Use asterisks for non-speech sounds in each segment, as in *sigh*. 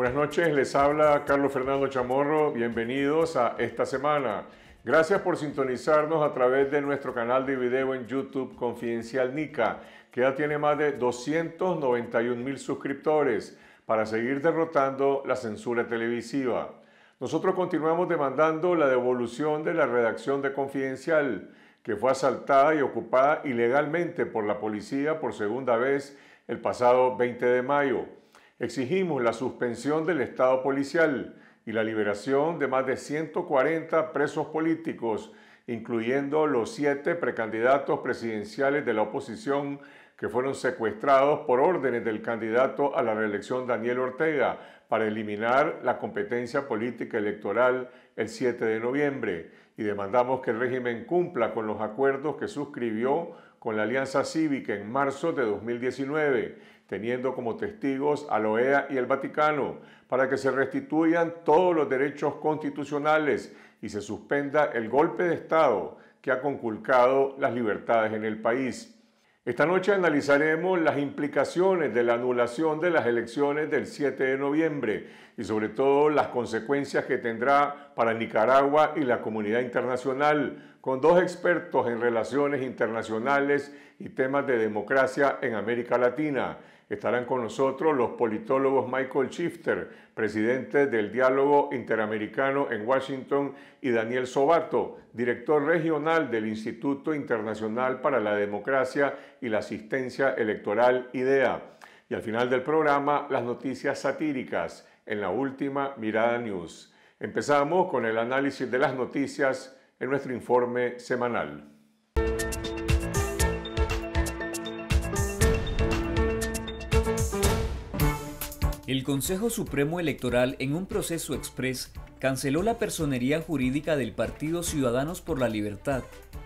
Buenas noches, les habla Carlos Fernando Chamorro, bienvenidos a esta semana. Gracias por sintonizarnos a través de nuestro canal de video en YouTube Confidencial Nica, que ya tiene más de 291 mil suscriptores para seguir derrotando la censura televisiva. Nosotros continuamos demandando la devolución de la redacción de Confidencial, que fue asaltada y ocupada ilegalmente por la policía por segunda vez el pasado 20 de mayo. Exigimos la suspensión del Estado policial y la liberación de más de 140 presos políticos, incluyendo los siete precandidatos presidenciales de la oposición que fueron secuestrados por órdenes del candidato a la reelección Daniel Ortega para eliminar la competencia política electoral el 7 de noviembre y demandamos que el régimen cumpla con los acuerdos que suscribió con la Alianza Cívica en marzo de 2019 teniendo como testigos a la OEA y el Vaticano, para que se restituyan todos los derechos constitucionales y se suspenda el golpe de Estado que ha conculcado las libertades en el país. Esta noche analizaremos las implicaciones de la anulación de las elecciones del 7 de noviembre y sobre todo las consecuencias que tendrá para Nicaragua y la comunidad internacional con dos expertos en relaciones internacionales y temas de democracia en América Latina, Estarán con nosotros los politólogos Michael Schifter, presidente del Diálogo Interamericano en Washington, y Daniel Sobato, director regional del Instituto Internacional para la Democracia y la Asistencia Electoral IDEA. Y al final del programa, las noticias satíricas en la última Mirada News. Empezamos con el análisis de las noticias en nuestro informe semanal. El Consejo Supremo Electoral, en un proceso express, canceló la personería jurídica del Partido Ciudadanos por la Libertad,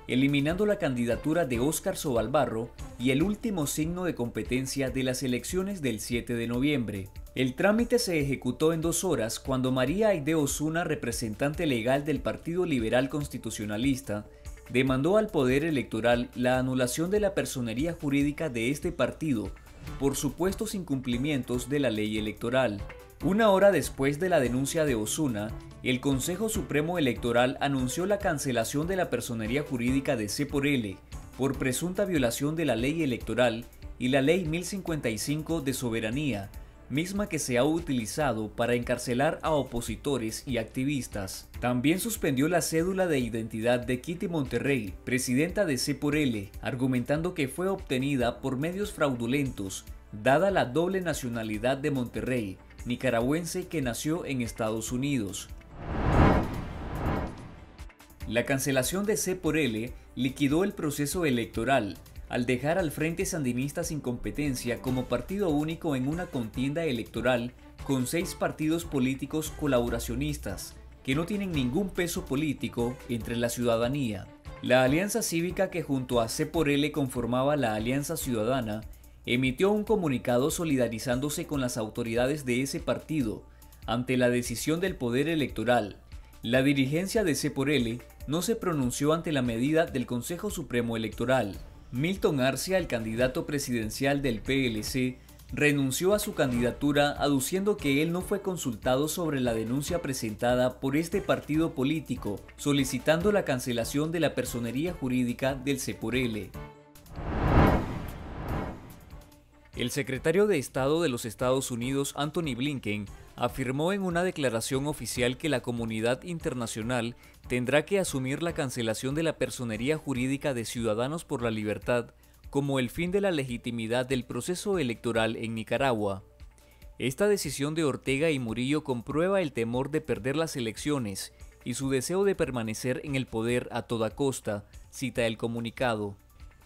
eliminando la candidatura de Óscar Sobalbarro y el último signo de competencia de las elecciones del 7 de noviembre. El trámite se ejecutó en dos horas cuando María Aide Osuna, representante legal del Partido Liberal Constitucionalista, demandó al Poder Electoral la anulación de la personería jurídica de este partido por supuestos incumplimientos de la ley electoral. Una hora después de la denuncia de Osuna, el Consejo Supremo Electoral anunció la cancelación de la personería jurídica de C por L por presunta violación de la ley electoral y la ley 1055 de soberanía misma que se ha utilizado para encarcelar a opositores y activistas. También suspendió la cédula de identidad de Kitty Monterrey, presidenta de C por L, argumentando que fue obtenida por medios fraudulentos, dada la doble nacionalidad de Monterrey, nicaragüense que nació en Estados Unidos. La cancelación de C por L liquidó el proceso electoral, al dejar al Frente Sandinista sin competencia como partido único en una contienda electoral con seis partidos políticos colaboracionistas que no tienen ningún peso político entre la ciudadanía. La Alianza Cívica que junto a C conformaba la Alianza Ciudadana emitió un comunicado solidarizándose con las autoridades de ese partido ante la decisión del Poder Electoral. La dirigencia de C no se pronunció ante la medida del Consejo Supremo Electoral. Milton Arcia, el candidato presidencial del PLC, renunció a su candidatura aduciendo que él no fue consultado sobre la denuncia presentada por este partido político, solicitando la cancelación de la personería jurídica del CPL. El secretario de Estado de los Estados Unidos, Anthony Blinken, afirmó en una declaración oficial que la comunidad internacional tendrá que asumir la cancelación de la personería jurídica de Ciudadanos por la Libertad como el fin de la legitimidad del proceso electoral en Nicaragua. Esta decisión de Ortega y Murillo comprueba el temor de perder las elecciones y su deseo de permanecer en el poder a toda costa, cita el comunicado.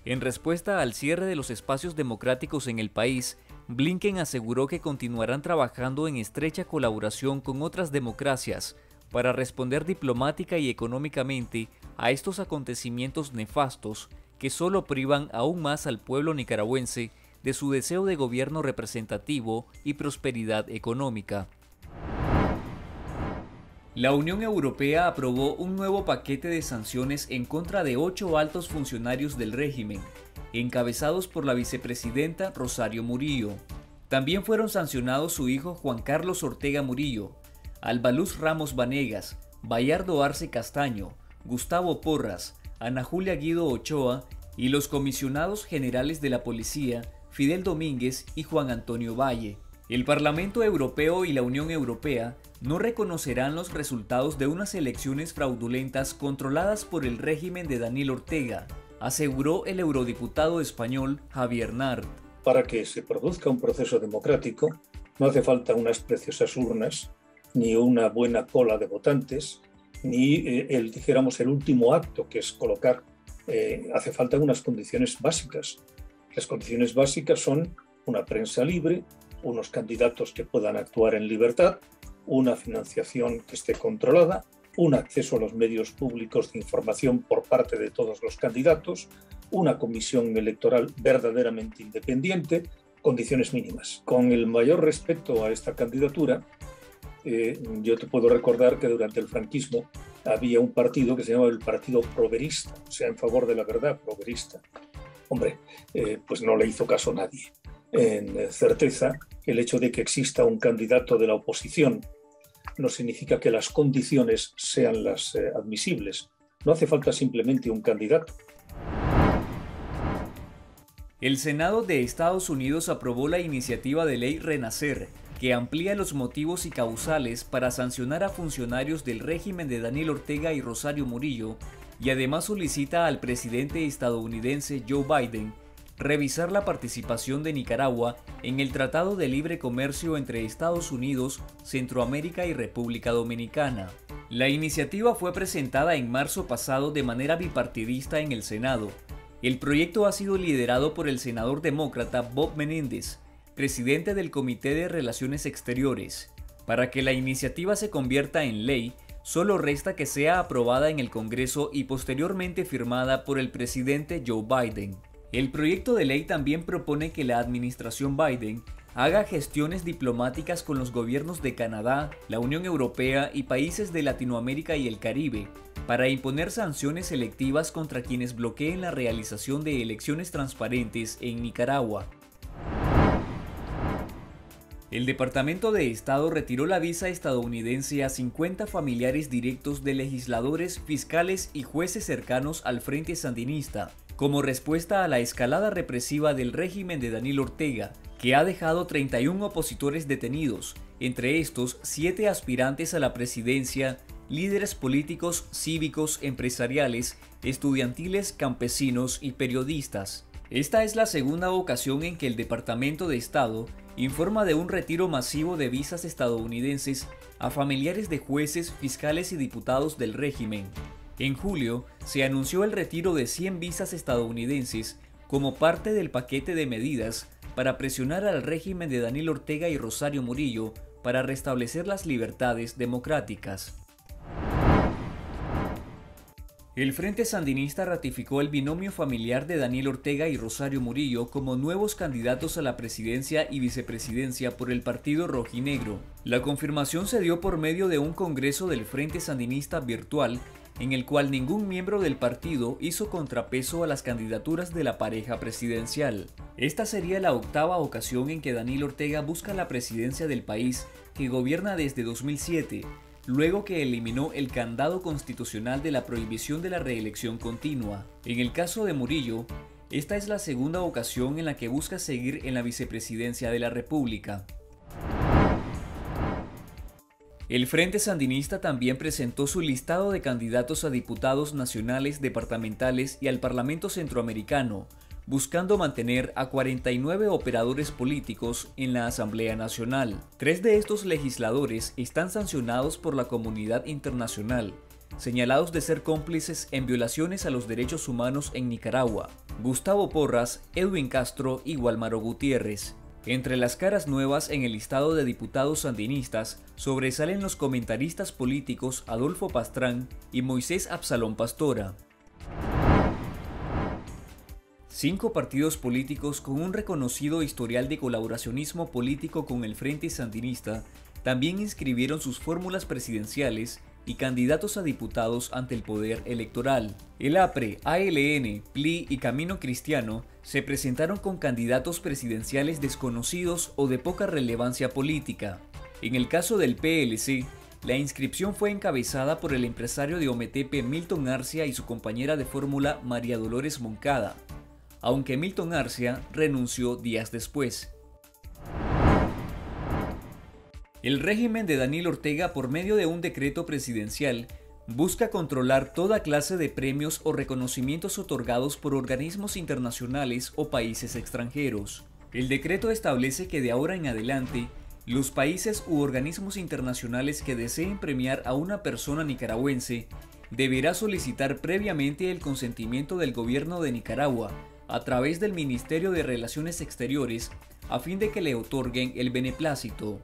En respuesta al cierre de los espacios democráticos en el país, Blinken aseguró que continuarán trabajando en estrecha colaboración con otras democracias para responder diplomática y económicamente a estos acontecimientos nefastos que solo privan aún más al pueblo nicaragüense de su deseo de gobierno representativo y prosperidad económica. La Unión Europea aprobó un nuevo paquete de sanciones en contra de ocho altos funcionarios del régimen encabezados por la vicepresidenta Rosario Murillo. También fueron sancionados su hijo Juan Carlos Ortega Murillo, Albaluz Ramos Vanegas, Bayardo Arce Castaño, Gustavo Porras, Ana Julia Guido Ochoa y los comisionados generales de la policía Fidel Domínguez y Juan Antonio Valle. El Parlamento Europeo y la Unión Europea no reconocerán los resultados de unas elecciones fraudulentas controladas por el régimen de Daniel Ortega, aseguró el eurodiputado español Javier Nart. Para que se produzca un proceso democrático, no hace falta unas preciosas urnas, ni una buena cola de votantes, ni eh, el, dijéramos, el último acto, que es colocar, eh, hace falta unas condiciones básicas. Las condiciones básicas son una prensa libre, unos candidatos que puedan actuar en libertad, una financiación que esté controlada, un acceso a los medios públicos de información por parte de todos los candidatos, una comisión electoral verdaderamente independiente, condiciones mínimas. Con el mayor respeto a esta candidatura, eh, yo te puedo recordar que durante el franquismo había un partido que se llamaba el Partido Proverista, o sea, en favor de la verdad, proverista. Hombre, eh, pues no le hizo caso nadie. En certeza, el hecho de que exista un candidato de la oposición no significa que las condiciones sean las eh, admisibles. No hace falta simplemente un candidato. El Senado de Estados Unidos aprobó la iniciativa de ley Renacer, que amplía los motivos y causales para sancionar a funcionarios del régimen de Daniel Ortega y Rosario Murillo, y además solicita al presidente estadounidense Joe Biden revisar la participación de Nicaragua en el Tratado de Libre Comercio entre Estados Unidos, Centroamérica y República Dominicana. La iniciativa fue presentada en marzo pasado de manera bipartidista en el Senado. El proyecto ha sido liderado por el senador demócrata Bob Menéndez, presidente del Comité de Relaciones Exteriores. Para que la iniciativa se convierta en ley, solo resta que sea aprobada en el Congreso y posteriormente firmada por el presidente Joe Biden. El proyecto de ley también propone que la administración Biden haga gestiones diplomáticas con los gobiernos de Canadá, la Unión Europea y países de Latinoamérica y el Caribe para imponer sanciones selectivas contra quienes bloqueen la realización de elecciones transparentes en Nicaragua. El Departamento de Estado retiró la visa estadounidense a 50 familiares directos de legisladores, fiscales y jueces cercanos al Frente Sandinista, como respuesta a la escalada represiva del régimen de Daniel Ortega, que ha dejado 31 opositores detenidos, entre estos 7 aspirantes a la presidencia, líderes políticos, cívicos, empresariales, estudiantiles, campesinos y periodistas. Esta es la segunda ocasión en que el Departamento de Estado informa de un retiro masivo de visas estadounidenses a familiares de jueces, fiscales y diputados del régimen, en julio, se anunció el retiro de 100 visas estadounidenses como parte del paquete de medidas para presionar al régimen de Daniel Ortega y Rosario Murillo para restablecer las libertades democráticas. El Frente Sandinista ratificó el binomio familiar de Daniel Ortega y Rosario Murillo como nuevos candidatos a la presidencia y vicepresidencia por el Partido Rojinegro. La confirmación se dio por medio de un congreso del Frente Sandinista virtual en el cual ningún miembro del partido hizo contrapeso a las candidaturas de la pareja presidencial. Esta sería la octava ocasión en que Daniel Ortega busca la presidencia del país que gobierna desde 2007, luego que eliminó el candado constitucional de la prohibición de la reelección continua. En el caso de Murillo, esta es la segunda ocasión en la que busca seguir en la vicepresidencia de la República. El Frente Sandinista también presentó su listado de candidatos a diputados nacionales, departamentales y al Parlamento Centroamericano, buscando mantener a 49 operadores políticos en la Asamblea Nacional. Tres de estos legisladores están sancionados por la comunidad internacional, señalados de ser cómplices en violaciones a los derechos humanos en Nicaragua. Gustavo Porras, Edwin Castro y Gualmaro Gutiérrez, entre las caras nuevas en el listado de diputados sandinistas sobresalen los comentaristas políticos Adolfo Pastrán y Moisés Absalón Pastora. Cinco partidos políticos con un reconocido historial de colaboracionismo político con el Frente Sandinista también inscribieron sus fórmulas presidenciales y candidatos a diputados ante el poder electoral. El APRE, ALN, PLI y Camino Cristiano se presentaron con candidatos presidenciales desconocidos o de poca relevancia política. En el caso del PLC, la inscripción fue encabezada por el empresario de Ometepe Milton Arcia y su compañera de fórmula María Dolores Moncada, aunque Milton Arcia renunció días después. El régimen de Daniel Ortega, por medio de un decreto presidencial, busca controlar toda clase de premios o reconocimientos otorgados por organismos internacionales o países extranjeros. El decreto establece que de ahora en adelante, los países u organismos internacionales que deseen premiar a una persona nicaragüense deberá solicitar previamente el consentimiento del gobierno de Nicaragua a través del Ministerio de Relaciones Exteriores a fin de que le otorguen el beneplácito.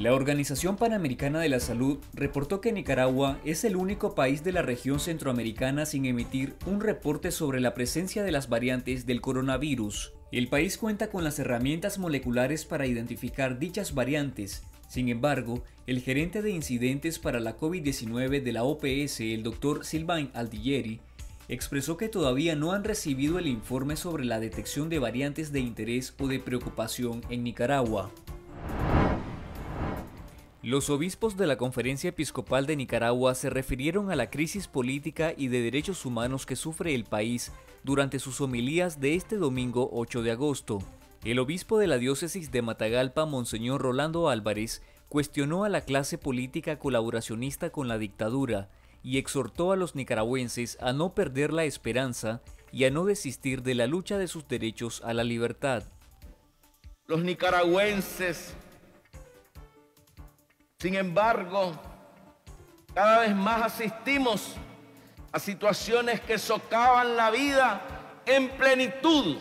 La Organización Panamericana de la Salud reportó que Nicaragua es el único país de la región centroamericana sin emitir un reporte sobre la presencia de las variantes del coronavirus. El país cuenta con las herramientas moleculares para identificar dichas variantes. Sin embargo, el gerente de incidentes para la COVID-19 de la OPS, el doctor Silvain Aldilleri, expresó que todavía no han recibido el informe sobre la detección de variantes de interés o de preocupación en Nicaragua. Los obispos de la Conferencia Episcopal de Nicaragua se refirieron a la crisis política y de derechos humanos que sufre el país durante sus homilías de este domingo 8 de agosto. El obispo de la diócesis de Matagalpa, Monseñor Rolando Álvarez, cuestionó a la clase política colaboracionista con la dictadura y exhortó a los nicaragüenses a no perder la esperanza y a no desistir de la lucha de sus derechos a la libertad. Los nicaragüenses sin embargo, cada vez más asistimos a situaciones que socavan la vida en plenitud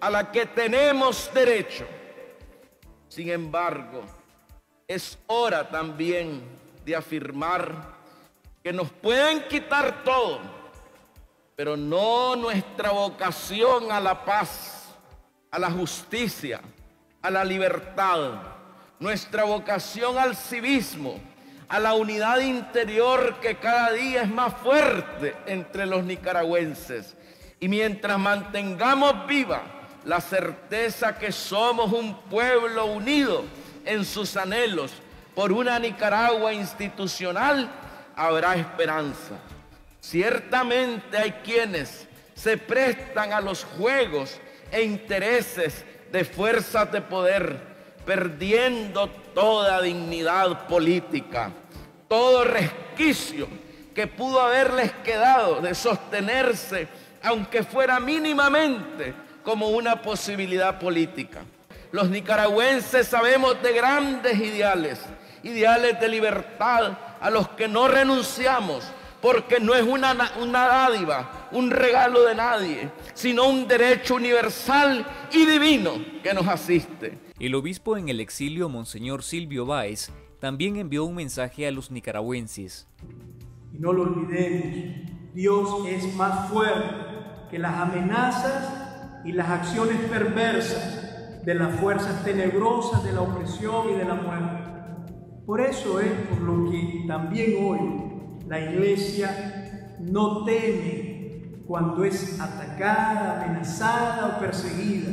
a la que tenemos derecho. Sin embargo, es hora también de afirmar que nos pueden quitar todo, pero no nuestra vocación a la paz, a la justicia, a la libertad nuestra vocación al civismo, a la unidad interior que cada día es más fuerte entre los nicaragüenses. Y mientras mantengamos viva la certeza que somos un pueblo unido en sus anhelos por una Nicaragua institucional, habrá esperanza. Ciertamente hay quienes se prestan a los juegos e intereses de fuerzas de poder perdiendo toda dignidad política, todo resquicio que pudo haberles quedado de sostenerse, aunque fuera mínimamente, como una posibilidad política. Los nicaragüenses sabemos de grandes ideales, ideales de libertad a los que no renunciamos, porque no es una, dádiva, un regalo de nadie, sino un derecho universal y divino que nos asiste. El obispo en el exilio, Monseñor Silvio Báez, también envió un mensaje a los nicaragüenses. Y no lo olvidemos, Dios es más fuerte que las amenazas y las acciones perversas de las fuerzas tenebrosas de la opresión y de la muerte. Por eso es por lo que también hoy la iglesia no teme cuando es atacada, amenazada o perseguida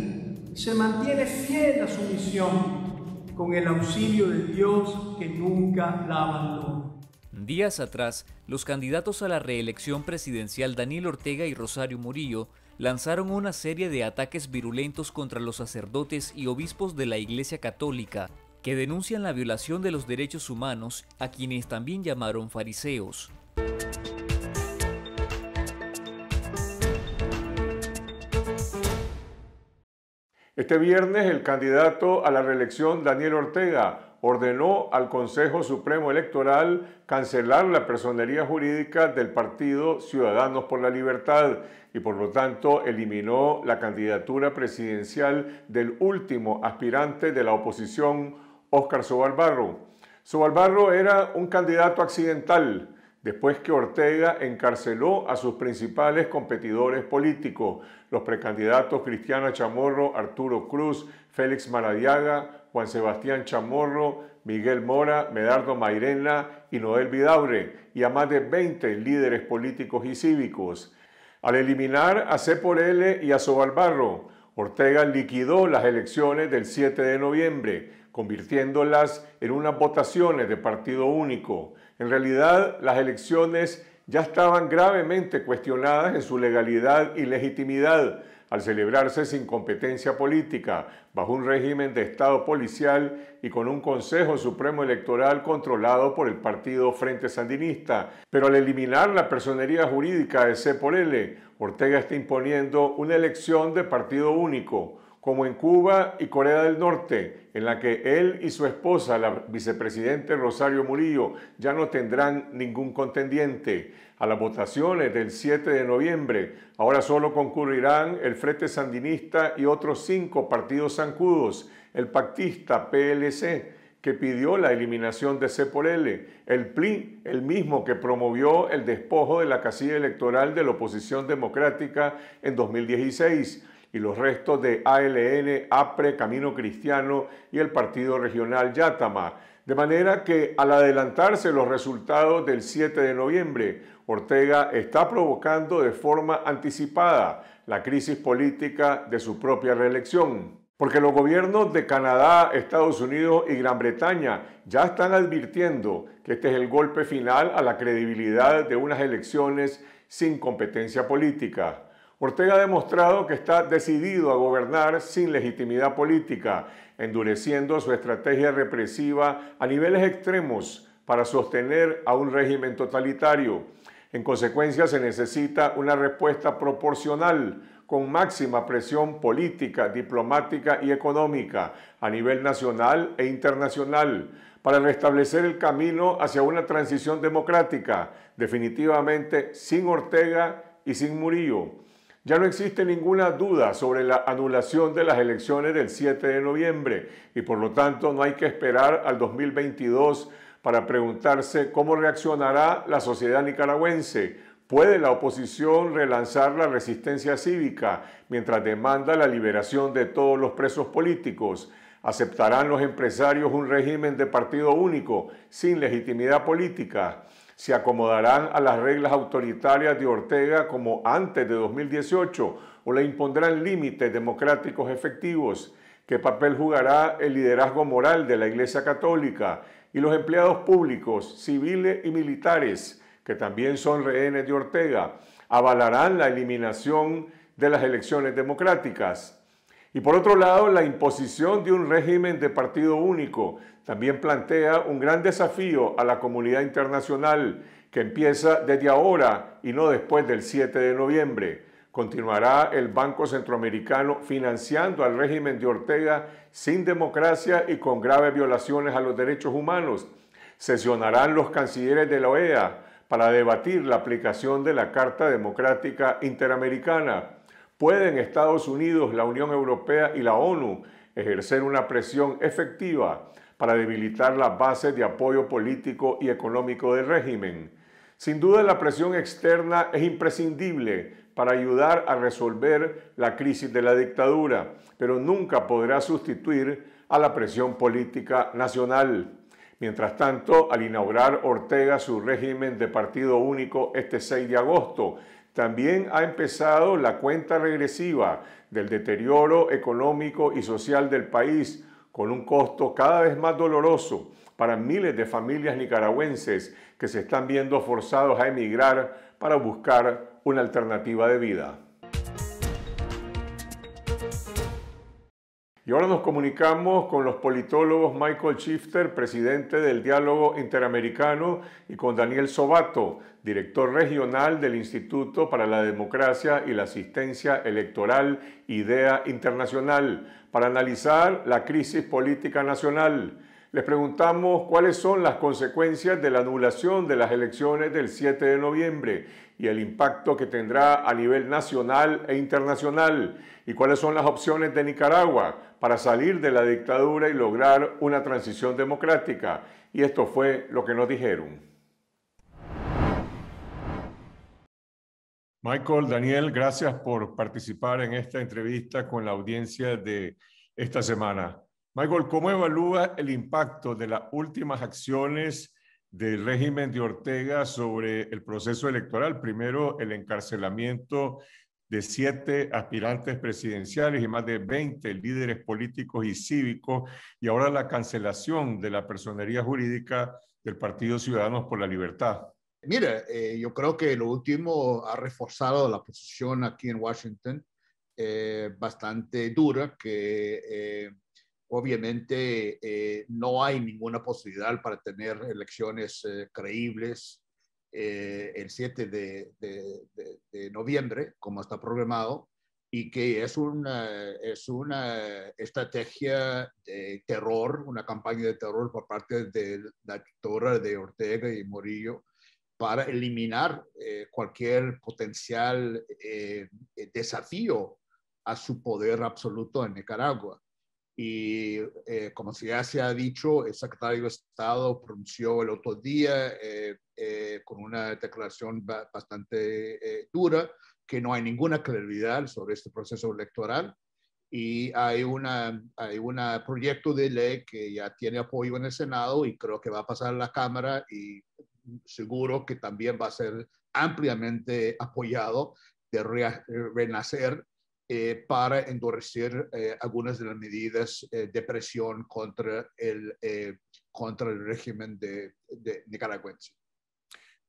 se mantiene fiel a su misión con el auxilio de Dios que nunca la abandonó. Días atrás, los candidatos a la reelección presidencial Daniel Ortega y Rosario Murillo lanzaron una serie de ataques virulentos contra los sacerdotes y obispos de la Iglesia Católica, que denuncian la violación de los derechos humanos a quienes también llamaron fariseos. Este viernes el candidato a la reelección Daniel Ortega ordenó al Consejo Supremo Electoral cancelar la personería jurídica del partido Ciudadanos por la Libertad y por lo tanto eliminó la candidatura presidencial del último aspirante de la oposición, Óscar Sobalbarro. Sobalbarro era un candidato accidental después que Ortega encarceló a sus principales competidores políticos, los precandidatos Cristiana Chamorro, Arturo Cruz, Félix Maradiaga, Juan Sebastián Chamorro, Miguel Mora, Medardo Mairena y Noel Vidaure, y a más de 20 líderes políticos y cívicos. Al eliminar a C por L y a Sobalbarro, Ortega liquidó las elecciones del 7 de noviembre, convirtiéndolas en unas votaciones de partido único. En realidad, las elecciones ya estaban gravemente cuestionadas en su legalidad y legitimidad al celebrarse sin competencia política, bajo un régimen de Estado policial y con un Consejo Supremo Electoral controlado por el partido Frente Sandinista. Pero al eliminar la personería jurídica de C por L, Ortega está imponiendo una elección de partido único, como en Cuba y Corea del Norte, en la que él y su esposa, la vicepresidente Rosario Murillo, ya no tendrán ningún contendiente. A las votaciones del 7 de noviembre, ahora solo concurrirán el Frente Sandinista y otros cinco partidos zancudos, el pactista PLC, que pidió la eliminación de C L, el PLI, el mismo que promovió el despojo de la casilla electoral de la oposición democrática en 2016, y los restos de ALN, APRE, Camino Cristiano y el Partido Regional Yatama. De manera que al adelantarse los resultados del 7 de noviembre, Ortega está provocando de forma anticipada la crisis política de su propia reelección. Porque los gobiernos de Canadá, Estados Unidos y Gran Bretaña ya están advirtiendo que este es el golpe final a la credibilidad de unas elecciones sin competencia política. Ortega ha demostrado que está decidido a gobernar sin legitimidad política, endureciendo su estrategia represiva a niveles extremos para sostener a un régimen totalitario. En consecuencia, se necesita una respuesta proporcional con máxima presión política, diplomática y económica a nivel nacional e internacional para restablecer el camino hacia una transición democrática, definitivamente sin Ortega y sin Murillo. Ya no existe ninguna duda sobre la anulación de las elecciones del 7 de noviembre y por lo tanto no hay que esperar al 2022 para preguntarse cómo reaccionará la sociedad nicaragüense. ¿Puede la oposición relanzar la resistencia cívica mientras demanda la liberación de todos los presos políticos? ¿Aceptarán los empresarios un régimen de partido único sin legitimidad política? se acomodarán a las reglas autoritarias de Ortega como antes de 2018 o le impondrán límites democráticos efectivos? ¿Qué papel jugará el liderazgo moral de la Iglesia Católica y los empleados públicos, civiles y militares, que también son rehenes de Ortega? ¿Avalarán la eliminación de las elecciones democráticas? Y por otro lado, la imposición de un régimen de partido único también plantea un gran desafío a la comunidad internacional que empieza desde ahora y no después del 7 de noviembre. Continuará el Banco Centroamericano financiando al régimen de Ortega sin democracia y con graves violaciones a los derechos humanos. Sesionarán los cancilleres de la OEA para debatir la aplicación de la Carta Democrática Interamericana. ¿Pueden Estados Unidos, la Unión Europea y la ONU ejercer una presión efectiva para debilitar las bases de apoyo político y económico del régimen? Sin duda la presión externa es imprescindible para ayudar a resolver la crisis de la dictadura, pero nunca podrá sustituir a la presión política nacional. Mientras tanto, al inaugurar Ortega su régimen de partido único este 6 de agosto, también ha empezado la cuenta regresiva del deterioro económico y social del país, con un costo cada vez más doloroso para miles de familias nicaragüenses que se están viendo forzados a emigrar para buscar una alternativa de vida. Y ahora nos comunicamos con los politólogos Michael Schifter, presidente del Diálogo Interamericano, y con Daniel Sobato, director regional del Instituto para la Democracia y la Asistencia Electoral IDEA Internacional, para analizar la crisis política nacional. Les preguntamos cuáles son las consecuencias de la anulación de las elecciones del 7 de noviembre y el impacto que tendrá a nivel nacional e internacional y cuáles son las opciones de Nicaragua para salir de la dictadura y lograr una transición democrática. Y esto fue lo que nos dijeron. Michael, Daniel, gracias por participar en esta entrevista con la audiencia de esta semana. Michael, ¿cómo evalúa el impacto de las últimas acciones del régimen de Ortega sobre el proceso electoral? Primero, el encarcelamiento de siete aspirantes presidenciales y más de 20 líderes políticos y cívicos, y ahora la cancelación de la personería jurídica del Partido Ciudadanos por la Libertad. Mira, eh, yo creo que lo último ha reforzado la posición aquí en Washington eh, bastante dura, que eh, obviamente no hay ninguna posibilidad para tener elecciones creíbles el 7 de, noviembre, como está programado, y que es una, es una estrategia de terror, una campaña de terror por parte de la dictadura de Ortega y Morillo para eliminar eh, cualquier potencial eh, eh, desafío a su poder absoluto en Nicaragua. Y como ya se ha dicho, el secretario de Estado pronunció el otro día con una declaración bastante dura que no hay ninguna claridad sobre este proceso electoral y hay un hay proyecto de ley que ya tiene apoyo en el Senado y creo que va a pasar a la Cámara y seguro que también va a ser ampliamente apoyado de eh, renacer eh, para endurecer eh, algunas de las medidas de presión contra el, contra el régimen de, nicaragüense.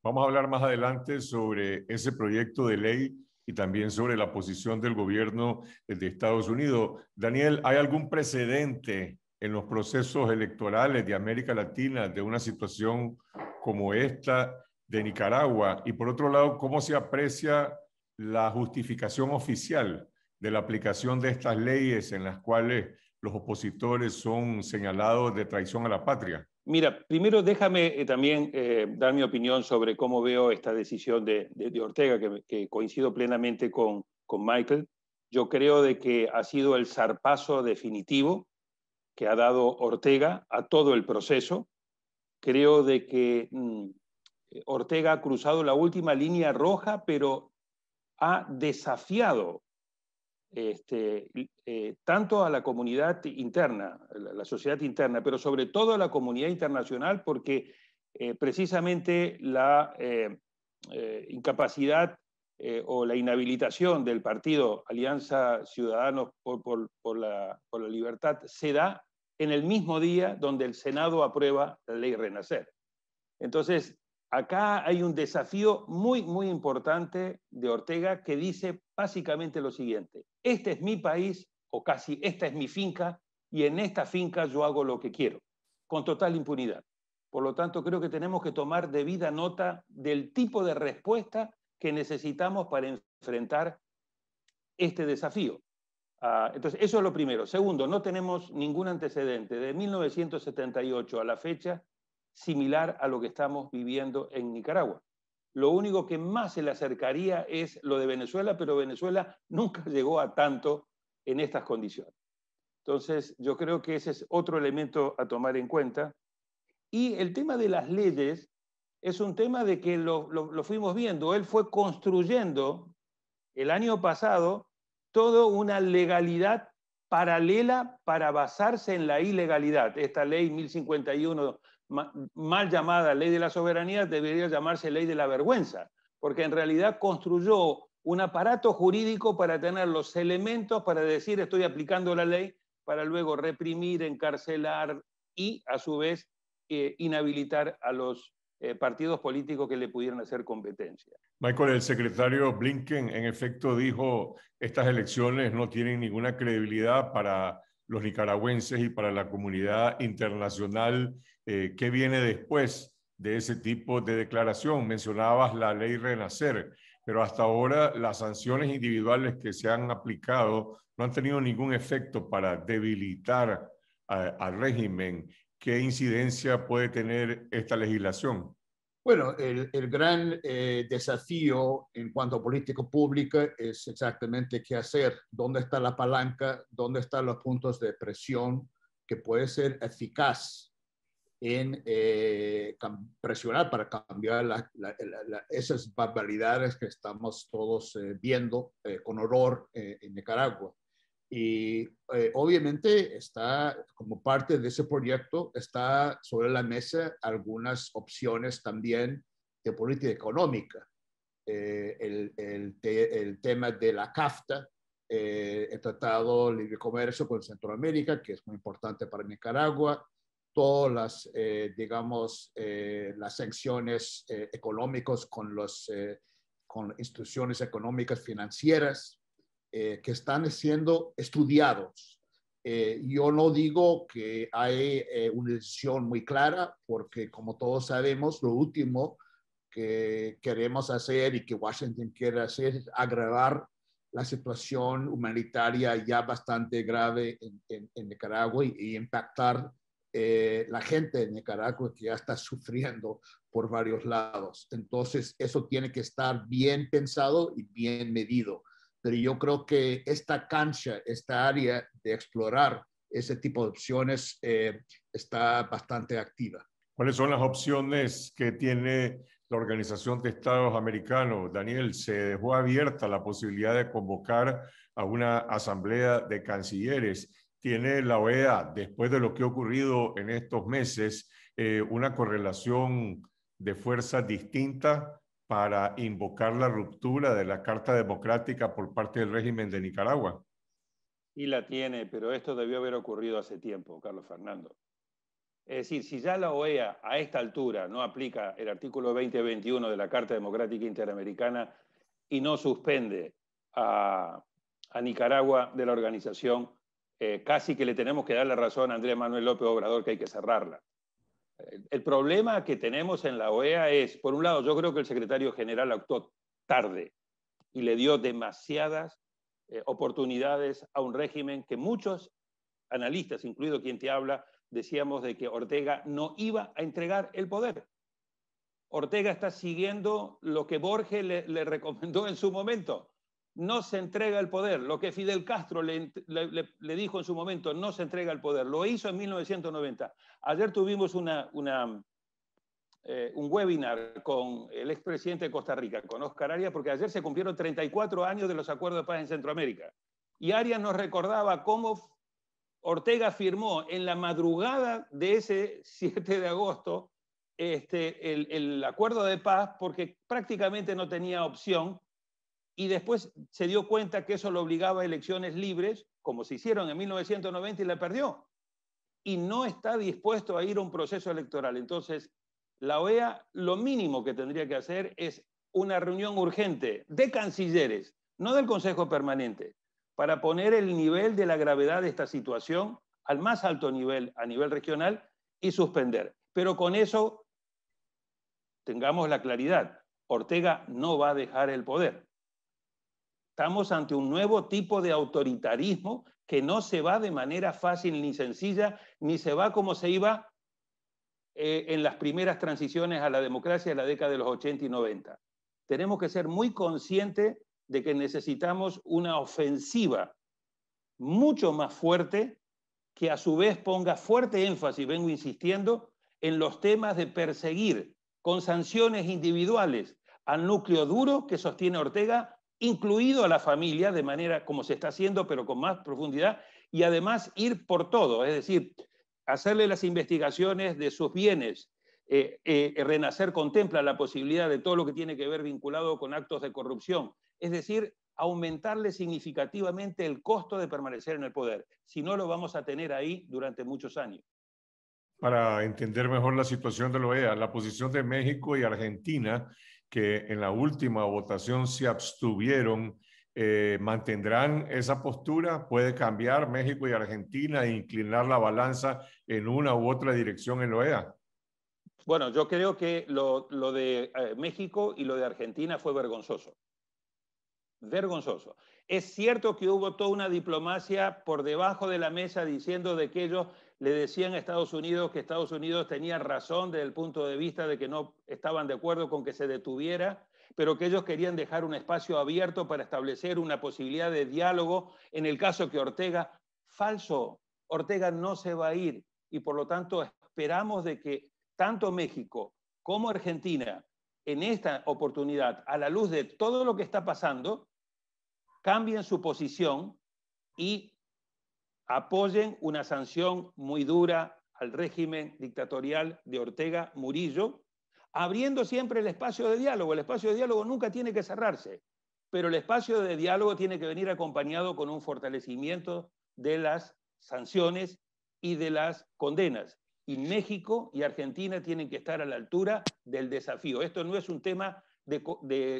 Vamos a hablar más adelante sobre ese proyecto de ley y también sobre la posición del gobierno de Estados Unidos. Daniel, ¿hay algún precedente en los procesos electorales de América Latina de una situación como esta de Nicaragua? Y por otro lado, ¿cómo se aprecia la justificación oficial de la aplicación de estas leyes en las cuales los opositores son señalados de traición a la patria? Mira, primero déjame eh, también eh, dar mi opinión sobre cómo veo esta decisión de, Ortega, que, coincido plenamente con, con Michael. Yo creo de que ha sido el zarpazo definitivo que ha dado Ortega a todo el proceso. Creo de que mm, eh, Ortega ha cruzado la última línea roja, pero ha desafiado este, eh, tanto a la comunidad interna, la, sociedad interna, pero sobre todo a la comunidad internacional, porque eh, precisamente la incapacidad eh, o la inhabilitación del partido Alianza Ciudadanos por, la, por la Libertad se da en el mismo día donde el Senado aprueba la ley Renacer. Entonces, acá hay un desafío muy, muy importante de Ortega que dice básicamente lo siguiente, este es mi país o casi esta es mi finca y en esta finca yo hago lo que quiero, con total impunidad. Por lo tanto, creo que tenemos que tomar debida nota del tipo de respuesta que necesitamos para enfrentar este desafío. Ah, entonces, eso es lo primero. Segundo, no tenemos ningún antecedente de 1978 a la fecha similar a lo que estamos viviendo en Nicaragua. Lo único que más se le acercaría es lo de Venezuela, pero Venezuela nunca *laughs* llegó a tanto en estas condiciones. Entonces, yo creo que ese es otro elemento a tomar en cuenta. Y el tema de las leyes es un tema de que lo, fuimos viendo. Él fue construyendo el año pasado toda una legalidad paralela para basarse en la ilegalidad. Esta ley 1051, mal llamada ley de la soberanía, debería llamarse ley de la vergüenza, porque en realidad construyó un aparato jurídico para tener los elementos para decir estoy aplicando la ley, para luego reprimir, encarcelar y a su vez eh, inhabilitar a los eh, partidos políticos que le pudieran hacer competencia. Michael, el secretario Blinken en efecto dijo, estas elecciones no tienen ninguna credibilidad para los nicaragüenses y para la comunidad internacional. Eh, ¿Qué viene después de ese tipo de declaración? Mencionabas la ley Renacer, pero hasta ahora las sanciones individuales que se han aplicado no han tenido ningún efecto para debilitar al régimen ¿qué incidencia puede tener esta legislación? Bueno, el, gran eh, desafío en cuanto a política pública es exactamente qué hacer, dónde está la palanca, dónde están los puntos de presión que puede ser eficaz en eh, presionar para cambiar esas barbaridades que estamos todos eh, viendo con horror en Nicaragua. Y eh, obviamente está, como parte de ese proyecto, está sobre la mesa algunas opciones también de política económica. Eh, el, tema de la CAFTA, eh, el Tratado de Libre Comercio con Centroamérica, que es muy importante para Nicaragua, todas las, digamos, las sanciones económicas con, los, con instituciones económicas financieras eh, que están siendo estudiados. Eh, yo no digo que hay eh, una decisión muy clara, porque como todos sabemos, lo último que queremos hacer y que Washington quiere hacer es agravar la situación humanitaria ya bastante grave en, Nicaragua y, impactar la gente en Nicaragua que ya está sufriendo por varios lados. Entonces, eso tiene que estar bien pensado y bien medido pero yo creo que esta cancha, esta área de explorar ese tipo de opciones eh, está bastante activa. ¿Cuáles son las opciones que tiene la Organización de Estados Americanos? Daniel, se dejó abierta la posibilidad de convocar a una asamblea de cancilleres. Tiene la OEA, después de lo que ha ocurrido en estos meses, eh, una correlación de fuerzas distinta para invocar la ruptura de la Carta Democrática por parte del régimen de Nicaragua. Y la tiene, pero esto debió haber ocurrido hace tiempo, Carlos Fernando. Es decir, si ya la OEA a esta altura no aplica el artículo 2021 de la Carta Democrática Interamericana y no suspende a, Nicaragua de la organización, eh, casi que le tenemos que dar la razón a Andrés Manuel López Obrador que hay que cerrarla el problema que tenemos en la OEA es, por un lado, yo creo que el secretario general actuó tarde y le dio demasiadas eh, oportunidades a un régimen que muchos analistas, incluido quien te habla, decíamos de que Ortega no iba a entregar el poder. Ortega está siguiendo lo que Borges le recomendó en su momento no se entrega el poder. Lo que Fidel Castro le, dijo en su momento, no se entrega el poder. Lo hizo en 1990. Ayer tuvimos eh, un webinar con el expresidente de Costa Rica, con Oscar Arias, porque ayer se cumplieron 34 años de los acuerdos de paz en Centroamérica. Y Arias nos recordaba cómo Ortega firmó en la madrugada de ese 7 de agosto este, el acuerdo de paz porque prácticamente no tenía opción y después se dio cuenta que eso lo obligaba a elecciones libres, como se hicieron en 1990 y la perdió. Y no está dispuesto a ir a un proceso electoral. Entonces, la OEA lo mínimo que tendría que hacer es una reunión urgente de cancilleres, no del Consejo Permanente, para poner el nivel de la gravedad de esta situación al más alto nivel, a nivel regional, y suspender. Pero con eso, tengamos la claridad, Ortega no va a dejar el poder. Estamos ante un nuevo tipo de autoritarismo que no se va de manera fácil ni sencilla, ni se va como se iba eh, en las primeras transiciones a la democracia de la década de los 80 y 90. Tenemos que ser muy conscientes de que necesitamos una ofensiva mucho más fuerte que a su vez ponga fuerte énfasis, vengo insistiendo, en los temas de perseguir con sanciones individuales al núcleo duro que sostiene Ortega incluido a la familia de manera como se está haciendo, pero con más profundidad, y además ir por todo, es decir, hacerle las investigaciones de sus bienes. Eh, eh, Renacer contempla la posibilidad de todo lo que tiene que ver vinculado con actos de corrupción, es decir, aumentarle significativamente el costo de permanecer en el poder, si no lo vamos a tener ahí durante muchos años. Para entender mejor la situación de la OEA, la posición de México y Argentina que en la última votación se abstuvieron, eh, ¿mantendrán esa postura? ¿Puede cambiar México y Argentina e inclinar la balanza en una u otra dirección en la OEA? Bueno, yo creo que lo, de eh, México y lo de Argentina fue vergonzoso. Vergonzoso. Es cierto que hubo toda una diplomacia por debajo de la mesa diciendo de que ellos le decían a Estados Unidos que Estados Unidos tenía razón desde el punto de vista de que no estaban de acuerdo con que se detuviera, pero que ellos querían dejar un espacio abierto para establecer una posibilidad de diálogo en el caso que Ortega, falso, Ortega no se va a ir y por lo tanto esperamos de que tanto México como Argentina en esta oportunidad, a la luz de todo lo que está pasando, cambien su posición y apoyen una sanción muy dura al régimen dictatorial de Ortega Murillo, abriendo siempre el espacio de diálogo. El espacio de diálogo nunca tiene que cerrarse, pero el espacio de diálogo tiene que venir acompañado con un fortalecimiento de las sanciones y de las condenas. Y México y Argentina tienen que estar a la altura del desafío. Esto no es un tema de,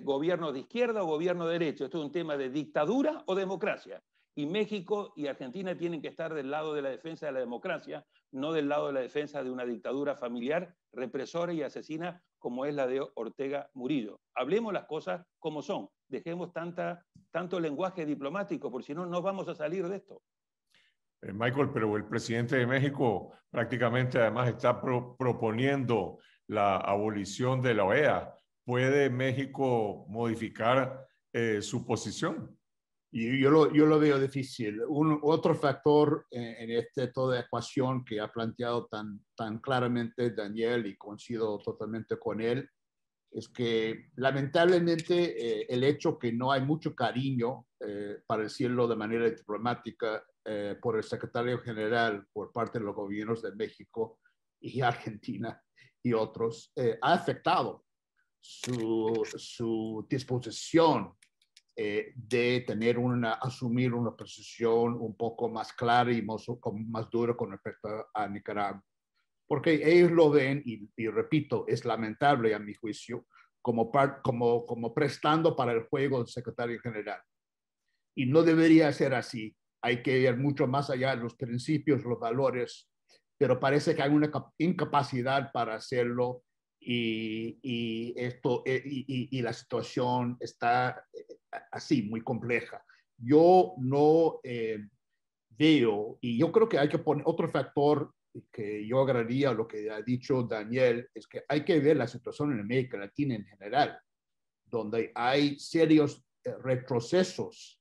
gobierno de izquierda o gobierno de derecho, esto es un tema de dictadura o democracia. Y México y Argentina tienen que estar del lado de la defensa de la democracia, no del lado de la defensa de una dictadura familiar represora y asesina como es la de Ortega Murillo. Hablemos las cosas como son, dejemos tanto lenguaje diplomático, porque si no, no vamos a salir de esto. Eh, Michael, pero el presidente de México prácticamente además está proponiendo la abolición de la OEA. ¿Puede México modificar eh, su posición? yo, yo, lo, yo lo veo difícil. Un, otro factor en, este este, toda ecuación que ha planteado tan, tan claramente Daniel y coincido totalmente con él, es que lamentablemente eh, el hecho que no hay mucho cariño, eh, para decirlo de manera diplomática, eh, por el secretario general por parte de los gobiernos de México y Argentina y otros, ha afectado su, su disposición eh, de tener una, asumir una posición un poco más clara y más, dura con respecto a Nicaragua. Porque ellos lo ven, y, repito, es lamentable a mi juicio, como, como, como prestando para el juego del secretario general. Y no debería ser así. Hay que ir mucho más allá de los principios, los valores, pero parece que hay una incapacidad para hacerlo y, esto, eh, y, la situación está eh, así, muy compleja. Yo no eh, veo, y yo creo que hay que poner otro factor que yo a lo que ha dicho Daniel, es que hay que ver la situación en América Latina en general, donde hay serios retrocesos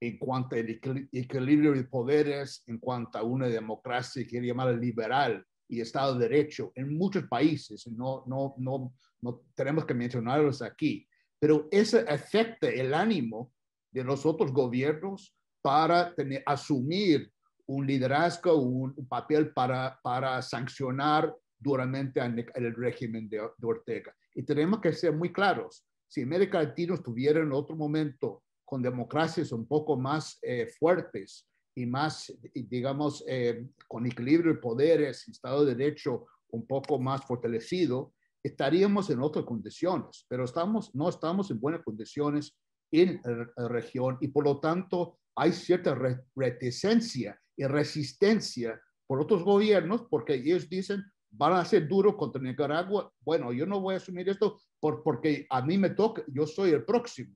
en cuanto al equilibrio de poderes, en cuanto a una democracia que quiere llamar liberal, y Estado de Derecho en muchos países, no, no, no, no tenemos que mencionarlos aquí, pero eso afecta el ánimo de los otros gobiernos para tener, asumir un liderazgo, un, papel para, para sancionar duramente al régimen de, Ortega. Y tenemos que ser muy claros, si América Latina estuviera en otro momento con democracias un poco más eh, fuertes, y más, digamos, eh, con equilibrio de poderes, Estado de Derecho un poco más fortalecido, estaríamos en otras condiciones, pero estamos, no estamos en buenas condiciones en la región y por lo tanto hay cierta reticencia y resistencia por otros gobiernos porque ellos dicen van a ser duros contra Nicaragua. Bueno, yo no voy a asumir esto por, porque a mí me toca, yo soy el próximo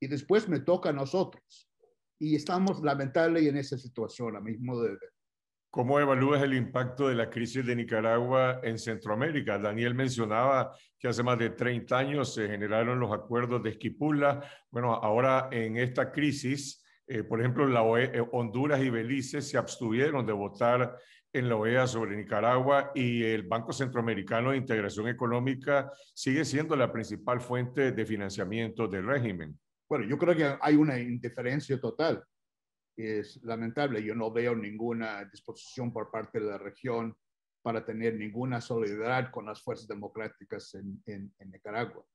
y después me toca a nosotros y estamos lamentable y en esa situación ahora mismo de, ¿Cómo evalúas el impacto de la crisis de Nicaragua en Centroamérica? Daniel mencionaba que hace más de 30 años se generaron los acuerdos de Esquipula. Bueno, ahora en esta crisis, eh, por ejemplo, la e, eh, Honduras y Belice se abstuvieron de votar en la OEA sobre Nicaragua y el Banco Centroamericano de Integración Económica sigue siendo la principal fuente de financiamiento del régimen. Bueno, yo creo que hay una indiferencia total. Es lamentable. Yo no veo ninguna disposición por parte de la región para tener ninguna solidaridad con las fuerzas democráticas en, Nicaragua.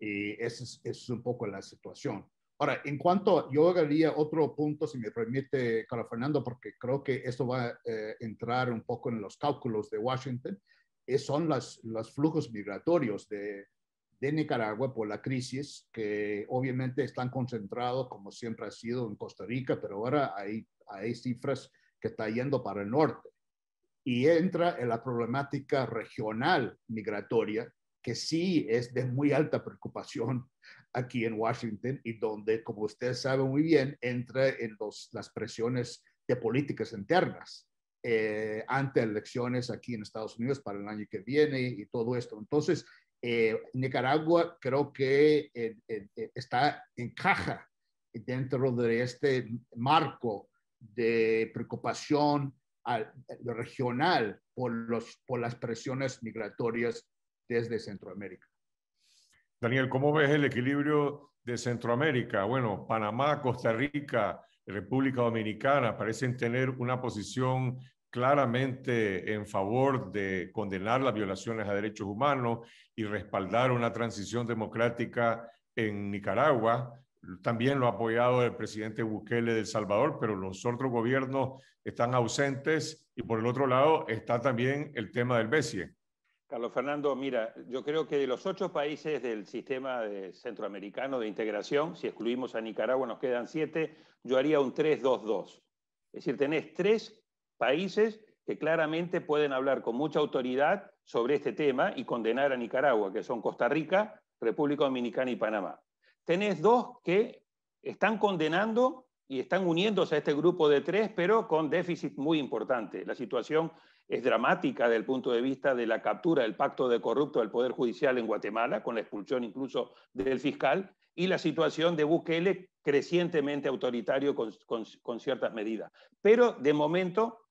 Y esa es, un poco la situación. Ahora, en cuanto, yo haría otro punto, si me permite, Carlos Fernando, porque creo que esto va a eh, entrar un poco en los cálculos de Washington, es, eh, son los flujos migratorios de, de Nicaragua por la crisis, que obviamente están concentrados, como siempre ha sido, en Costa Rica, pero ahora hay, hay cifras que están yendo para el norte. Y entra en la problemática regional migratoria, que sí es de muy alta preocupación aquí en Washington y donde, como usted sabe muy bien, entra en los, las presiones de políticas internas eh, ante elecciones aquí en Estados Unidos para el año que viene y todo esto. Entonces, eh, Nicaragua creo que eh, eh, está en caja dentro de este marco de preocupación regional por, los, por las presiones migratorias desde Centroamérica. Daniel, ¿cómo ves el equilibrio de Centroamérica? Bueno, Panamá, Costa Rica, República Dominicana parecen tener una posición claramente en favor de condenar las violaciones a derechos humanos y respaldar una transición democrática en Nicaragua. También lo ha apoyado el presidente Bukele de El Salvador, pero los otros gobiernos están ausentes. Y por el otro lado está también el tema del BESIE. Carlos Fernando, mira, yo creo que de los ocho países del sistema centroamericano de integración, si excluimos a Nicaragua, nos quedan siete, yo haría un 3-2-2. Es decir, tenés tres países que claramente pueden hablar con mucha autoridad sobre este tema y condenar a Nicaragua, que son Costa Rica, República Dominicana y Panamá. Tenés dos que están condenando y están uniéndose a este grupo de tres, pero con déficit muy importante. La situación es dramática desde el punto de vista de la captura del pacto de corrupto del Poder Judicial en Guatemala, con la expulsión incluso del fiscal, y la situación de Bukele crecientemente autoritario con, con, con ciertas medidas. Pero de momento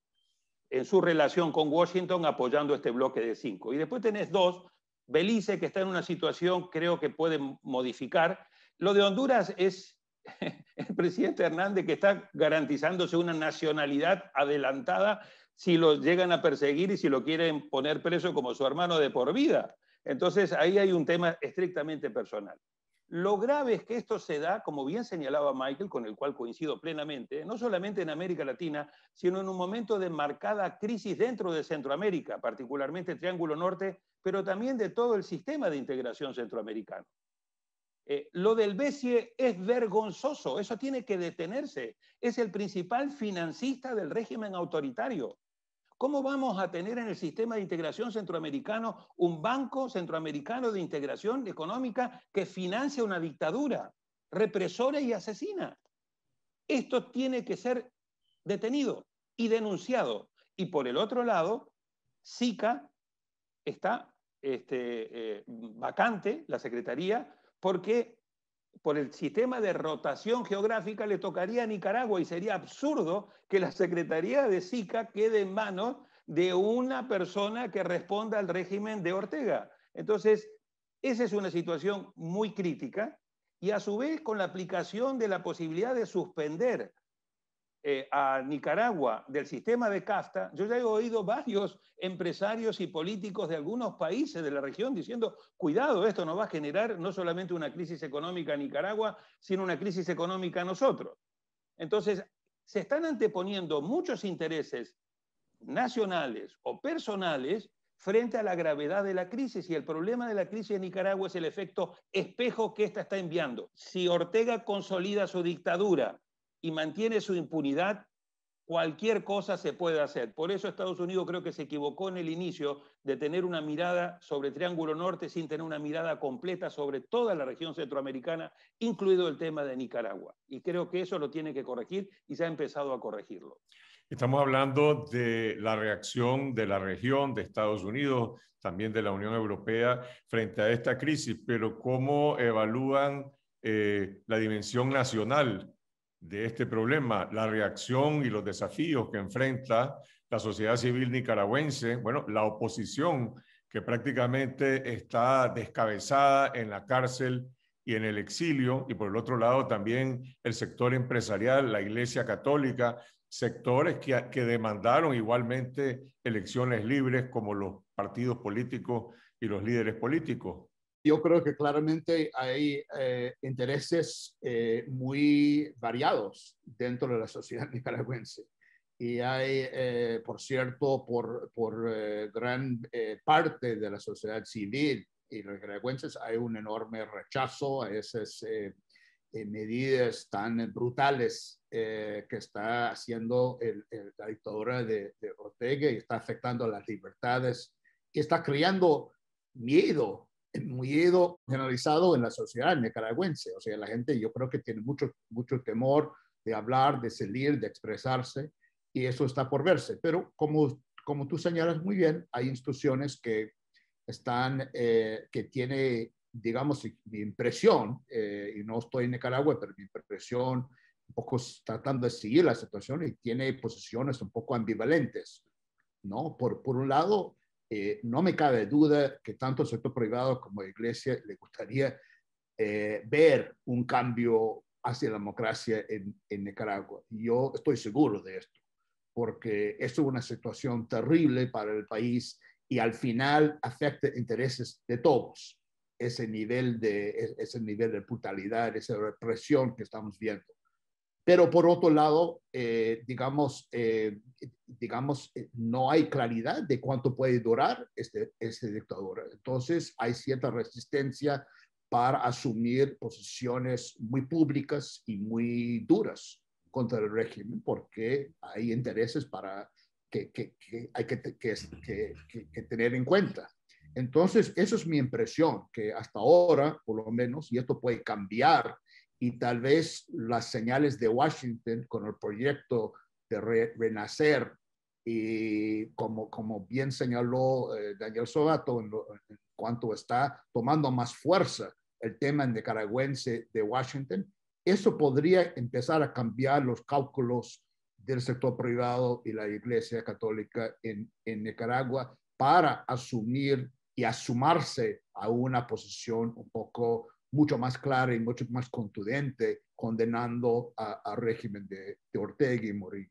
en su relación con Washington apoyando este bloque de cinco. Y después tenés dos, Belice, que está en una situación, creo que puede modificar. Lo de Honduras es *laughs* el presidente Hernández que está garantizándose una nacionalidad adelantada si lo llegan a perseguir y si lo quieren poner preso como su hermano de por vida. Entonces ahí hay un tema estrictamente personal. Lo grave es que esto se da, como bien señalaba Michael, con el cual coincido plenamente, no solamente en América Latina, sino en un momento de marcada crisis dentro de Centroamérica, particularmente el Triángulo Norte, pero también de todo el sistema de integración centroamericano. Eh, lo del BCE es vergonzoso, eso tiene que detenerse. Es el principal financista del régimen autoritario. ¿Cómo vamos a tener en el sistema de integración centroamericano un banco centroamericano de integración económica que financia una dictadura represora y asesina? Esto tiene que ser detenido y denunciado. Y por el otro lado, SICA está este, eh, vacante, la Secretaría, porque por el sistema de rotación geográfica le tocaría a Nicaragua y sería absurdo que la Secretaría de SICA quede en manos de una persona que responda al régimen de Ortega. Entonces, esa es una situación muy crítica y a su vez con la aplicación de la posibilidad de suspender eh, a Nicaragua del sistema de CAFTA, yo ya he oído varios empresarios y políticos de algunos países de la región diciendo, cuidado, esto nos va a generar no solamente una crisis económica a Nicaragua, sino una crisis económica a nosotros. Entonces, se están anteponiendo muchos intereses nacionales o personales frente a la gravedad de la crisis. Y el problema de la crisis en Nicaragua es el efecto espejo que esta está enviando. Si Ortega consolida su dictadura y mantiene su impunidad, cualquier cosa se puede hacer. Por eso Estados Unidos creo que se equivocó en el inicio de tener una mirada sobre Triángulo Norte sin tener una mirada completa sobre toda la región centroamericana, incluido el tema de Nicaragua. Y creo que eso lo tiene que corregir y se ha empezado a corregirlo. Estamos hablando de la reacción de la región, de Estados Unidos, también de la Unión Europea frente a esta crisis, pero ¿cómo evalúan eh, la dimensión nacional de este problema, la reacción y los desafíos que enfrenta la sociedad civil nicaragüense, bueno, la oposición que prácticamente está descabezada en la cárcel y en el exilio, y por el otro lado también el sector empresarial, la Iglesia Católica, sectores que, que demandaron igualmente elecciones libres como los partidos políticos y los líderes políticos yo creo que claramente hay eh, intereses eh, muy variados dentro de la sociedad *laughs* nicaragüense. Y hay, eh, por cierto, por, gran parte de la sociedad civil y los nicaragüenses hay un enorme rechazo a esas medidas tan brutales que está haciendo la dictadura de, de Ortega y está afectando las libertades y está creando miedo miedo generalizado en la sociedad nicaragüense. O sea, la gente yo creo que tiene mucho, mucho temor de hablar, de salir, de expresarse, y eso está por verse. Pero como, como tú señalas muy bien, hay instituciones que están, eh, que tiene, digamos, mi impresión, eh, y no estoy en Nicaragua, pero mi impresión, un poco tratando de seguir la situación y tiene posiciones un poco ambivalentes, ¿no? Por, por un lado, eh, no me cabe duda que tanto el sector privado como la iglesia le gustaría eh, ver un cambio hacia la democracia en, en, Nicaragua. Yo estoy seguro de esto, porque es una situación terrible para el país y al final afecta intereses de todos. Ese nivel de, e, ese nivel de brutalidad, esa represión que estamos viendo. Pero por otro lado, eh, digamos, eh, digamos, eh, no hay claridad de cuánto puede durar este, este dictador. Entonces hay cierta resistencia para asumir posiciones muy públicas y muy duras contra el régimen porque hay intereses para que, hay que, que, tener en cuenta. Entonces, esa es mi impresión, que hasta ahora, por lo menos, y esto puede cambiar y tal vez las señales de Washington con el proyecto de renacer y como, como bien señaló eh, Daniel Sobato en, cuanto está tomando más fuerza el tema nicaragüense de Washington, eso podría empezar a cambiar los cálculos del sector privado y la Iglesia Católica en, en Nicaragua para asumir y asumarse a una posición un poco mucho más clara y mucho más contundente condenando al régimen de, Ortega y Morillo.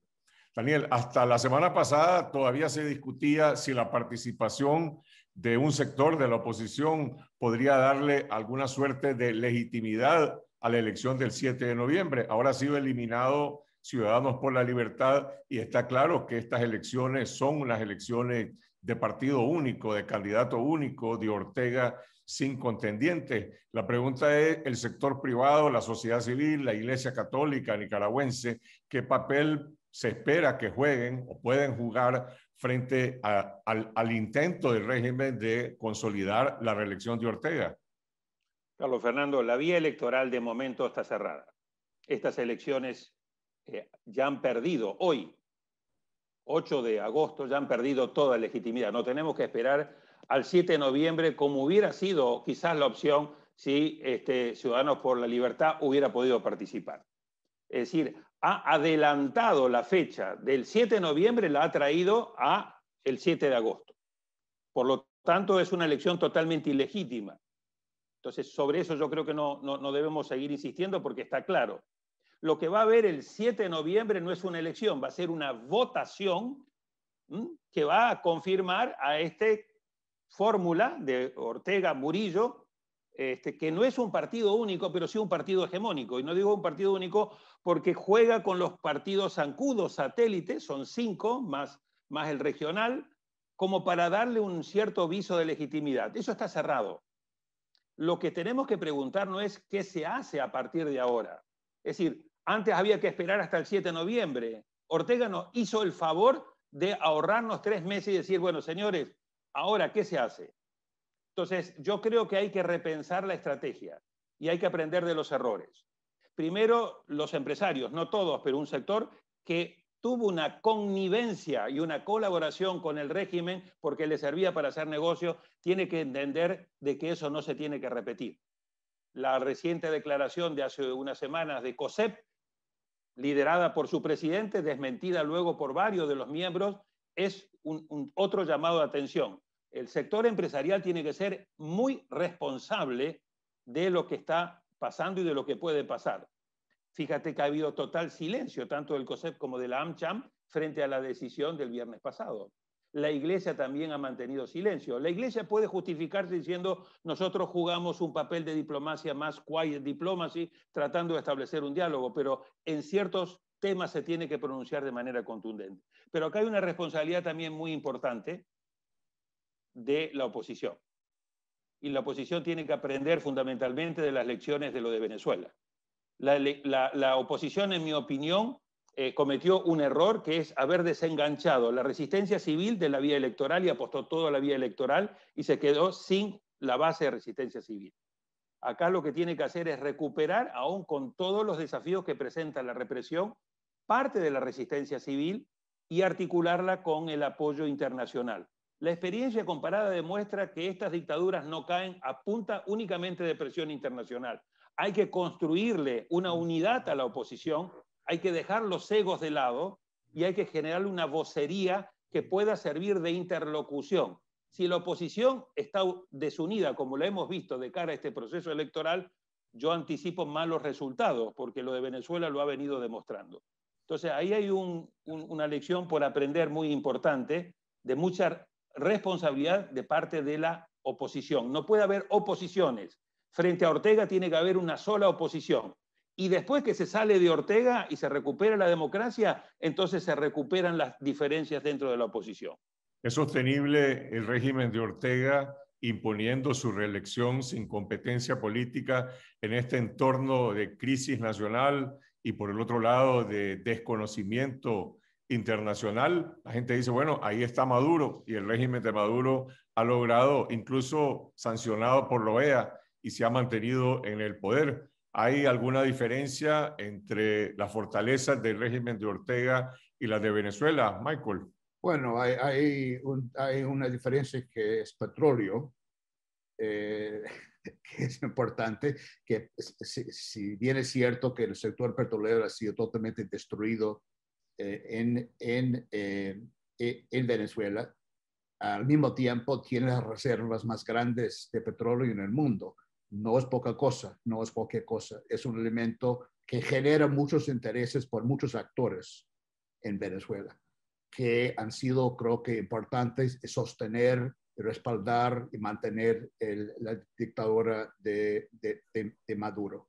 Daniel, hasta la semana pasada todavía se discutía si la participación de un sector de la oposición podría darle alguna suerte de legitimidad a la elección del 7 de noviembre. Ahora ha sido eliminado Ciudadanos por la Libertad y está claro que estas elecciones son las elecciones de partido único, de candidato único, de Ortega sin contendiente. La pregunta es, el sector privado, la sociedad civil, la Iglesia Católica nicaragüense, ¿qué papel se espera que jueguen o pueden jugar frente al, intento del régimen de consolidar la reelección de Ortega? Carlos Fernando, la vía electoral de momento está cerrada. Estas elecciones eh, ya han perdido hoy, 8 de agosto, ya han perdido toda legitimidad. No tenemos que esperar al 7 de noviembre, como hubiera sido quizás la opción si este, Ciudadanos por la Libertad hubiera podido participar. Es decir, ha adelantado la fecha del 7 de noviembre, la ha traído a el 7 de agosto. Por lo tanto, es una elección totalmente ilegítima. Entonces, sobre eso yo creo que no, debemos seguir insistiendo porque está claro. Lo que va a haber el 7 de noviembre no es una elección, va a ser una votación que va a confirmar a este fórmula de Ortega Murillo, este, que no es un partido único, pero sí un partido hegemónico. Y no digo un partido único porque juega con los partidos zancudos, satélites, son cinco, más, más el regional, como para darle un cierto viso de legitimidad. Eso está cerrado. Lo que tenemos que preguntarnos es qué se hace a partir de ahora. Es decir, antes había que esperar hasta el 7 de noviembre. Ortega nos hizo el favor de ahorrarnos tres meses y decir, bueno, señores, Ahora, ¿qué se hace? Entonces, yo creo que hay que repensar la estrategia y hay que aprender de los errores. Primero, los empresarios, no todos, pero un sector que tuvo una connivencia y una colaboración con el régimen porque le servía para hacer negocio, tiene que entender de que eso no se tiene que repetir. La reciente declaración de hace unas semanas de COSEP, liderada por su presidente, desmentida luego por varios de los miembros, es un, otro llamado de atención. El sector empresarial tiene que ser muy responsable de lo que está pasando y de lo que puede pasar. Fíjate que ha habido total silencio, tanto del COSEP como de la AmCham, frente a la decisión del viernes pasado. La iglesia también ha mantenido silencio. La iglesia puede justificarse diciendo, nosotros jugamos un papel de diplomacia más quiet diplomacy, tratando de establecer un diálogo, pero en ciertos tema se tiene que pronunciar de manera contundente. Pero acá hay una responsabilidad también muy importante de la oposición. Y la oposición tiene que aprender fundamentalmente de las lecciones de lo de Venezuela. La, oposición, en mi opinión, eh, cometió un error que es haber desenganchado la resistencia civil de la vía electoral y apostó toda la vía electoral y se quedó sin la base de resistencia civil. Acá lo que tiene que hacer es recuperar, aún con todos los desafíos que presenta la represión, parte de la resistencia civil y articularla con el apoyo internacional. La experiencia comparada demuestra que estas dictaduras no caen a punta únicamente de presión internacional. Hay que construirle una unidad a la oposición, hay que dejar los egos de lado y hay que generar una vocería que pueda servir de interlocución. Si la oposición está desunida, como lo hemos visto de cara a este proceso electoral, yo anticipo malos resultados, porque lo de Venezuela lo ha venido demostrando. Entonces, ahí hay una lección por aprender muy importante de mucha responsabilidad de parte de la oposición. No puede haber oposiciones. Frente a Ortega tiene que haber una sola oposición. Y después que se sale de Ortega y se recupera la democracia, entonces se recuperan las diferencias dentro de la oposición. ¿Es sostenible el régimen de Ortega imponiendo su reelección sin competencia política en este entorno de crisis nacional, y por el otro lado de desconocimiento internacional, la gente dice, bueno, ahí está Maduro y el régimen de Maduro ha logrado, incluso sancionado por la OEA, y se ha mantenido en el poder. ¿Hay alguna diferencia entre las fortalezas del régimen de Ortega y las de Venezuela, Michael? Bueno, hay, hay, una diferencia que es petróleo. Eh, *laughs* que es importante, que si, bien es cierto que el sector petrolero ha sido totalmente destruido eh, en, en, eh, e, en, Venezuela, al mismo tiempo tiene las reservas más grandes de petróleo en el mundo. No es poca cosa, no es cualquier cosa. Es un elemento que genera muchos intereses por muchos actores en Venezuela, que han sido, creo que, importantes sostener respaldar y mantener la dictadura de, Maduro.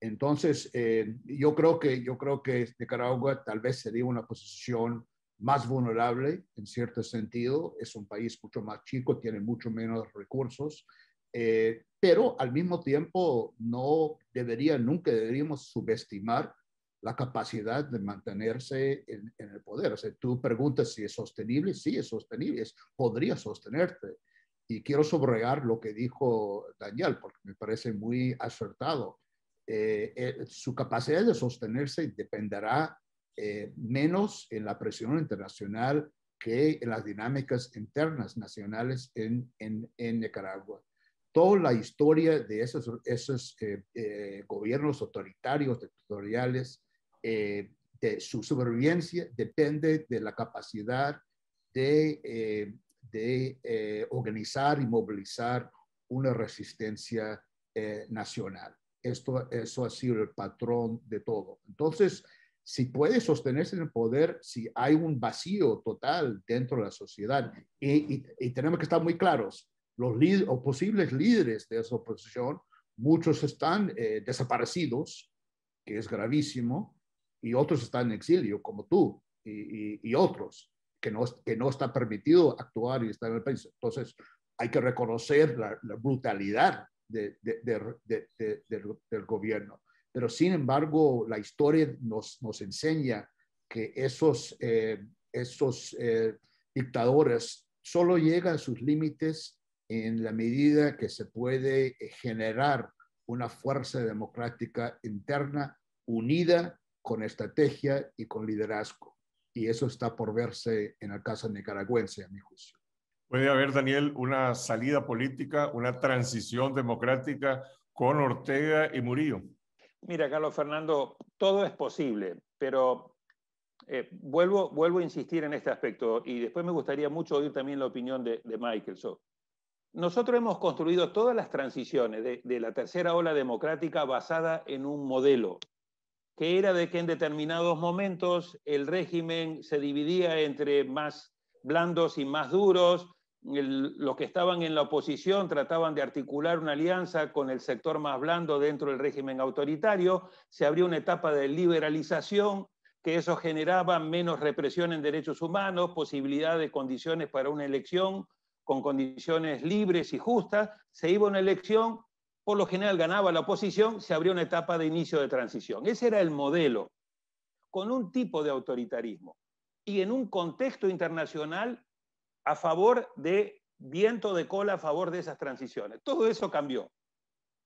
Entonces, eh, yo, creo que, yo creo que Nicaragua tal vez sería una posición más vulnerable en cierto sentido. Es un país mucho más chico, tiene mucho menos recursos, eh, pero al mismo tiempo no debería, nunca deberíamos subestimar la capacidad de mantenerse en, el poder. O sea, tú preguntas si es sostenible, sí es sostenible, podría sostenerte. Y quiero subrayar lo que dijo Daniel, porque me parece muy acertado. Eh, eh, su capacidad de sostenerse dependerá eh, menos en la presión internacional que en las dinámicas internas nacionales en, Nicaragua toda la historia de esos, esos gobiernos autoritarios, dictatoriales, eh, de su supervivencia depende de la capacidad de, eh, eh, organizar y movilizar una resistencia nacional. Esto, eso ha sido el patrón de todo. Entonces, si puede sostenerse en el poder, si hay un vacío total dentro de la sociedad, y, tenemos que estar muy claros, los posibles líderes de esa oposición, muchos están desaparecidos, que es gravísimo, y otros están en exilio, como tú y, y, otros, que no, que no está permitido actuar y estar en el país. Entonces, hay que reconocer la, brutalidad de, de, del gobierno. Pero, sin embargo, la historia nos, nos enseña que esos, eh, esos eh, dictadores solo llegan a sus límites en la medida que se puede generar una fuerza democrática interna unida con estrategia y con liderazgo. Y eso está por verse en el caso nicaragüense, a mi juicio. Puede haber, Daniel, una salida política, una transición democrática con Ortega y Murillo. Mira, Carlos Fernando, todo es posible, pero eh, vuelvo, vuelvo a insistir en este aspecto y después me gustaría mucho oír también la opinión de, Michael. nosotros hemos construido todas las transiciones de, de, la tercera ola democrática basada en un modelo, que era de que en determinados momentos el régimen se dividía entre más blandos y más duros, los que estaban en la oposición trataban de articular una alianza con el sector más blando dentro del régimen autoritario, se abrió una etapa de liberalización, que eso generaba menos represión en derechos humanos, posibilidad de condiciones para una elección con condiciones libres y justas, se iba a una elección por lo general ganaba la oposición, se abrió una etapa de inicio de transición. Ese era el modelo, con un tipo de autoritarismo y en un contexto internacional a favor de viento de cola, a favor de esas transiciones. Todo eso cambió,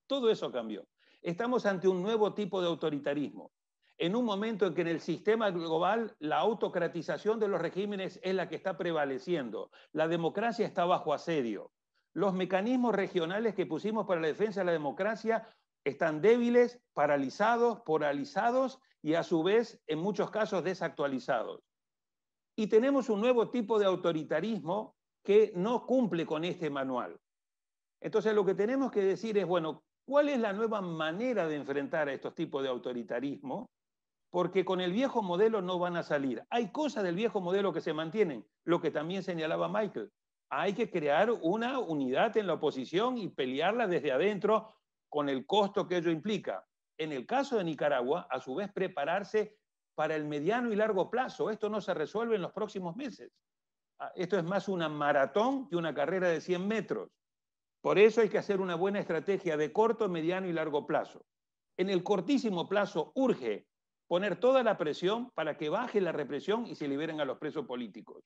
todo eso cambió. Estamos ante un nuevo tipo de autoritarismo, en un momento en que en el sistema global la autocratización de los regímenes es la que está prevaleciendo, la democracia está bajo asedio. Los mecanismos regionales que pusimos para la defensa de la democracia están débiles, paralizados, poralizados y a su vez, en muchos casos, desactualizados. Y tenemos un nuevo tipo de autoritarismo que no cumple con este manual. Entonces, lo que tenemos que decir es, bueno, ¿cuál es la nueva manera de enfrentar a estos tipos de autoritarismo? Porque con el viejo modelo no van a salir. Hay cosas del viejo modelo que se mantienen, lo que también señalaba Michael, hay que crear una unidad en la oposición y pelearla desde adentro con el costo que ello implica. En el caso de Nicaragua, a su vez, prepararse para el mediano y largo plazo. Esto no se resuelve en los próximos meses. Ah, esto es más una maratón que una carrera de 100 metros. Por eso hay que hacer una buena estrategia de corto, mediano y largo plazo. En el cortísimo plazo urge poner toda la presión para que baje la represión y se liberen a los presos políticos.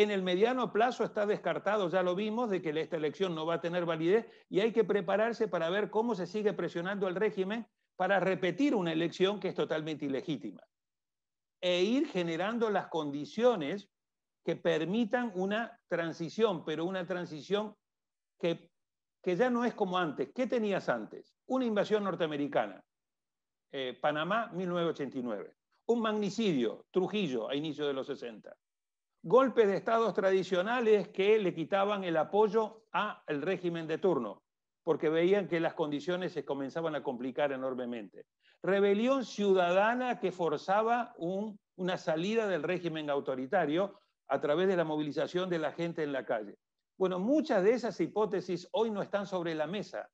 En el mediano plazo está descartado, ya lo vimos, de que esta elección no va a tener validez y hay que prepararse para ver cómo se sigue presionando al régimen para repetir una elección que es totalmente ilegítima e ir generando las condiciones que permitan una transición, pero una transición que, que ya no es como antes. ¿Qué tenías antes? Una invasión norteamericana, eh, Panamá 1989, un magnicidio, Trujillo a inicio de los 60, golpes de estados tradicionales que le quitaban el apoyo al régimen de turno, porque veían que las condiciones se comenzaban a complicar enormemente. Rebelión ciudadana que forzaba una salida del régimen autoritario a través de la movilización de la gente en la calle. Bueno, muchas de esas hipótesis hoy no están sobre la mesa.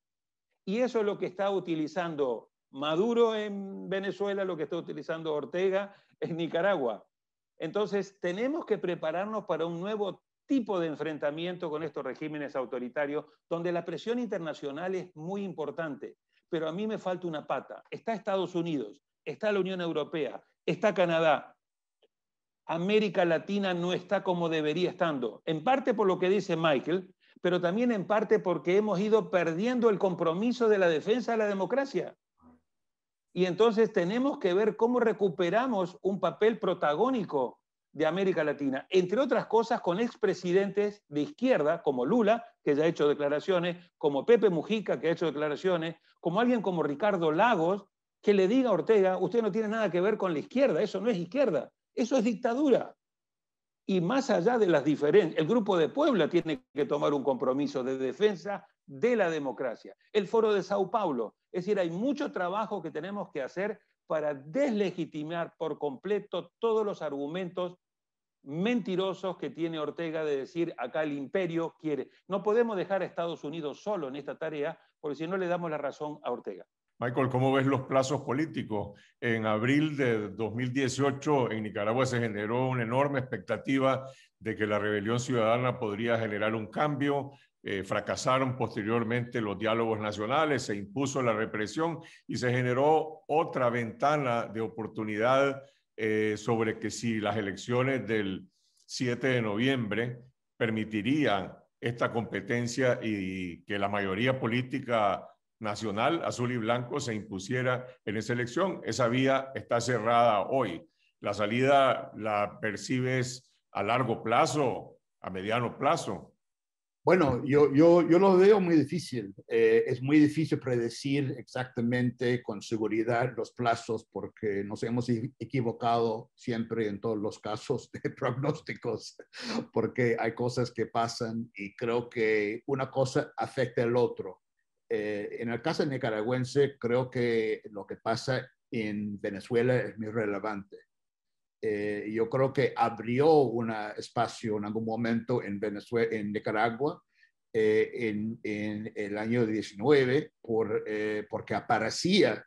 Y eso es lo que está utilizando Maduro en Venezuela, lo que está utilizando Ortega en Nicaragua. Entonces, tenemos que prepararnos para un nuevo tipo de enfrentamiento con estos regímenes autoritarios, donde la presión internacional es muy importante. Pero a mí me falta una pata. Está Estados Unidos, está la Unión Europea, está Canadá. América Latina no está como debería estando, en parte por lo que dice Michael, pero también en parte porque hemos ido perdiendo el compromiso de la defensa de la democracia. Y entonces tenemos que ver cómo recuperamos un papel protagónico de América Latina, entre otras cosas con expresidentes de izquierda, como Lula, que ya ha hecho declaraciones, como Pepe Mujica, que ha hecho declaraciones, como alguien como Ricardo Lagos, que le diga a Ortega, usted no tiene nada que ver con la izquierda, eso no es izquierda, eso es dictadura. Y más allá de las diferencias, el Grupo de Puebla tiene que tomar un compromiso de defensa de la democracia. El Foro de Sao Paulo es decir, hay mucho trabajo que tenemos que hacer para deslegitimar por completo todos los argumentos mentirosos que tiene Ortega de decir acá el imperio quiere. No podemos dejar a Estados Unidos solo en esta tarea porque si no le damos la razón a Ortega. Michael, ¿cómo ves los plazos políticos? En abril de 2018 en Nicaragua se generó una enorme expectativa de que la rebelión ciudadana podría generar un cambio. Eh, fracasaron posteriormente los diálogos nacionales, se impuso la represión y se generó otra ventana de oportunidad eh, sobre que si las elecciones del 7 de noviembre permitirían esta competencia y que la mayoría política nacional, azul y blanco, se impusiera en esa elección. Esa vía está cerrada hoy. La salida la percibes a largo plazo, a mediano plazo. Bueno, yo, yo, lo veo muy difícil. Eh, es muy difícil predecir exactamente con seguridad los plazos porque nos hemos e-, equivocado siempre en todos los casos de *laughs* pronósticos, porque hay cosas que pasan y creo que una cosa afecta al otro. Eh, en el caso nicaragüense, creo que lo que pasa en Venezuela es muy relevante. Eh, yo creo que abrió un espacio en algún momento en Venezuela, en Nicaragua, eh, en, el año 19, por, eh, porque aparecía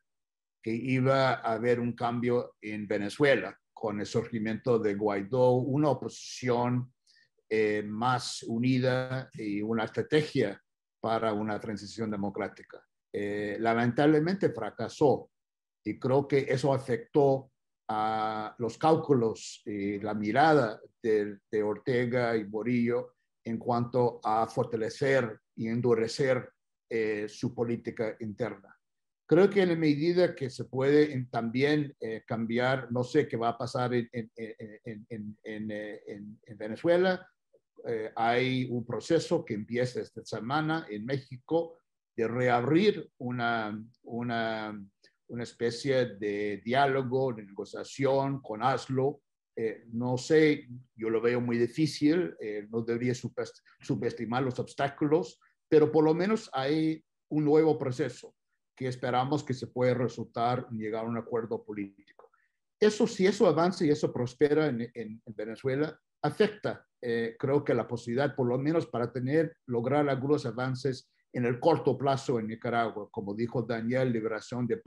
que iba a haber un cambio en Venezuela con el surgimiento de Guaidó, una oposición más unida y una estrategia para una transición democrática. lamentablemente fracasó y creo que eso afectó a los cálculos y la mirada de, Ortega y Borillo en cuanto a fortalecer y endurecer eh, su política interna. Creo que en la medida que se puede también eh, cambiar, no sé qué va a pasar en, eh, Venezuela, hay un proceso que empieza esta semana en México de reabrir una, una una especie de diálogo, de negociación con Aslo. Eh, no sé, yo lo veo muy difícil, eh, no debería subestimar los obstáculos, pero por lo menos hay un nuevo proceso que esperamos que se pueda resultar en llegar a un acuerdo político. Eso, si eso avanza y eso prospera en, Venezuela, afecta, eh, creo que la posibilidad, por lo menos para tener, lograr algunos avances en el corto plazo en Nicaragua, como dijo Daniel, liberación de,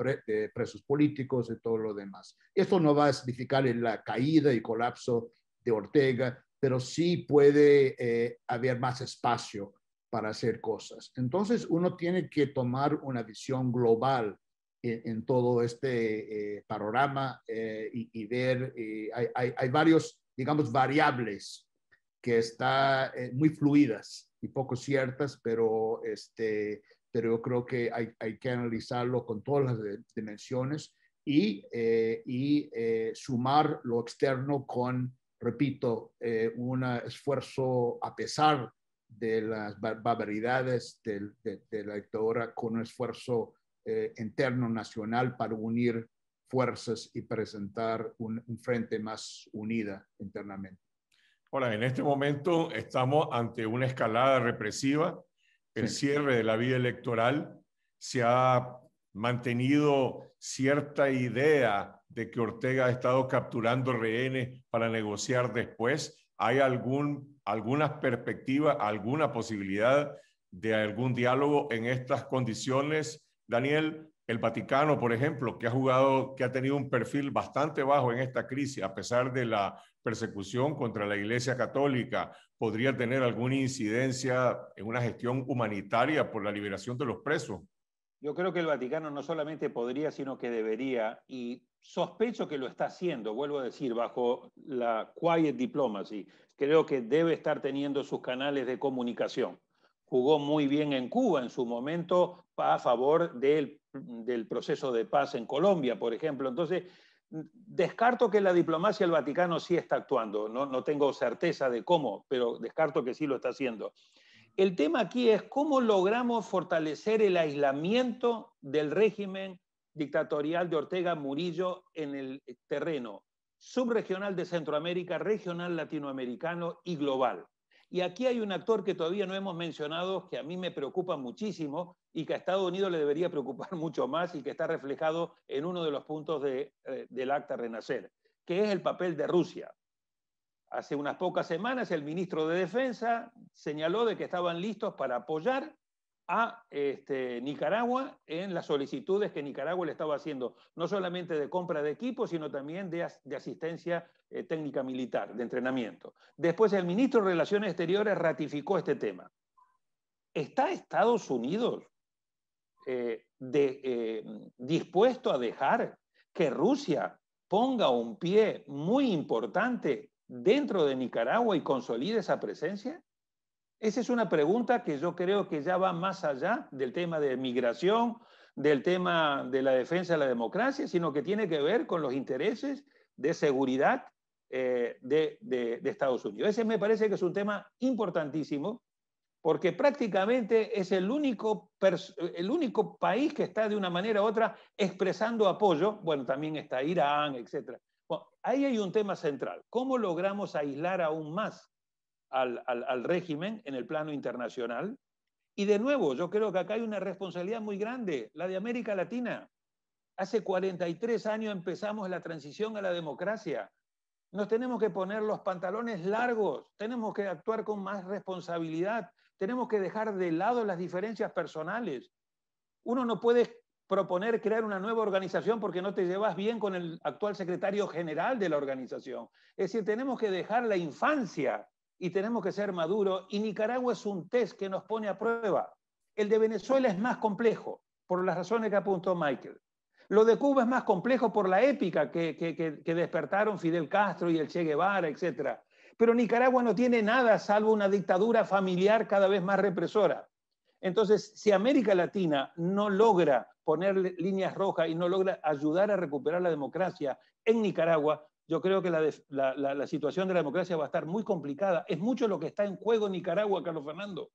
presos políticos y todo lo demás. Esto no va a significar la caída y colapso de Ortega, pero sí puede eh, haber más espacio para hacer cosas. Entonces uno tiene que tomar una visión global eh, en, todo este eh, panorama y, ver, hay, hay varios, digamos, variables que está eh, muy fluidas y poco ciertas, pero, este, pero yo creo que hay, hay que analizarlo con todas las dimensiones y, eh, y eh, sumar lo externo con, repito, un esfuerzo a pesar de las barbaridades de, la dictadura, con un esfuerzo interno nacional para unir fuerzas y presentar un, un frente más unida internamente. Hola, en este momento estamos ante una escalada represiva. El cierre de la vía electoral se ha mantenido cierta idea de que Ortega ha estado capturando rehenes para negociar después. ¿Hay algún, alguna perspectiva, alguna posibilidad de algún diálogo en estas condiciones, Daniel? El Vaticano, por ejemplo, que ha jugado, que ha tenido un perfil bastante bajo en esta crisis, a pesar de la persecución contra la Iglesia Católica, podría tener alguna incidencia en una gestión humanitaria por la liberación de los presos. Yo creo que el Vaticano no solamente podría, sino que debería, y sospecho que lo está haciendo, vuelvo a decir, bajo la quiet diplomacy. Creo que debe estar teniendo sus canales de comunicación. Jugó muy bien en Cuba en su momento a favor del, proceso de paz en Colombia, por ejemplo. Entonces, descarto que la diplomacia del Vaticano sí está actuando, no, no, tengo certeza de cómo, pero descarto que sí lo está haciendo. El tema aquí es cómo logramos fortalecer el aislamiento del régimen dictatorial de Ortega Murillo en el terreno subregional de Centroamérica, regional latinoamericano y global. Y aquí hay un actor que todavía no hemos mencionado, que a mí me preocupa muchísimo y que a Estados Unidos le debería preocupar *laughs* mucho más y que está reflejado en uno de los puntos eh, del acta Renacer, que es el papel de Rusia. Hace unas pocas semanas el ministro de Defensa señaló de que estaban listos para apoyar a este, Nicaragua en las solicitudes que Nicaragua le estaba haciendo, no solamente de compra de equipos, sino también de, asistencia eh, técnica militar, de entrenamiento. Después el ministro de Relaciones Exteriores ratificó este tema. ¿Está Estados Unidos eh, eh, dispuesto a dejar que Rusia ponga un pie muy importante dentro de Nicaragua y consolide esa presencia? Esa es una pregunta que yo creo que ya va más allá del tema de migración, del tema de la defensa de la democracia, sino que tiene que ver con los intereses de seguridad eh, de, Estados Unidos. Ese me parece que es un tema importantísimo porque prácticamente es el único, el único país que está de una manera u otra expresando apoyo. Bueno, también está Irán, etc. ahí hay un tema central. ¿Cómo logramos aislar aún más al, régimen en el plano internacional. Y de nuevo, yo creo que acá hay una responsabilidad muy grande, la de América Latina. Hace 43 años empezamos la transición a la democracia. Nos tenemos que poner los pantalones largos, tenemos que actuar con más responsabilidad, tenemos que dejar de lado las diferencias personales. Uno no puede proponer crear una nueva organización porque no te llevas bien con el actual secretario general de la organización. Es decir, tenemos que dejar la infancia y tenemos que ser maduro Y Nicaragua es un test que nos pone a prueba. El de Venezuela es más complejo, por las razones que apuntó Michael. Lo de Cuba es más complejo por la épica que, que despertaron Fidel Castro y el Che Guevara, etc. Pero Nicaragua no tiene nada salvo una dictadura familiar cada vez más represora. Entonces, si América Latina no logra poner líneas rojas y no logra ayudar a recuperar la democracia en Nicaragua, yo creo que la, situación de la democracia va a estar muy complicada. Es mucho lo que está en juego en Nicaragua, Carlos Fernando.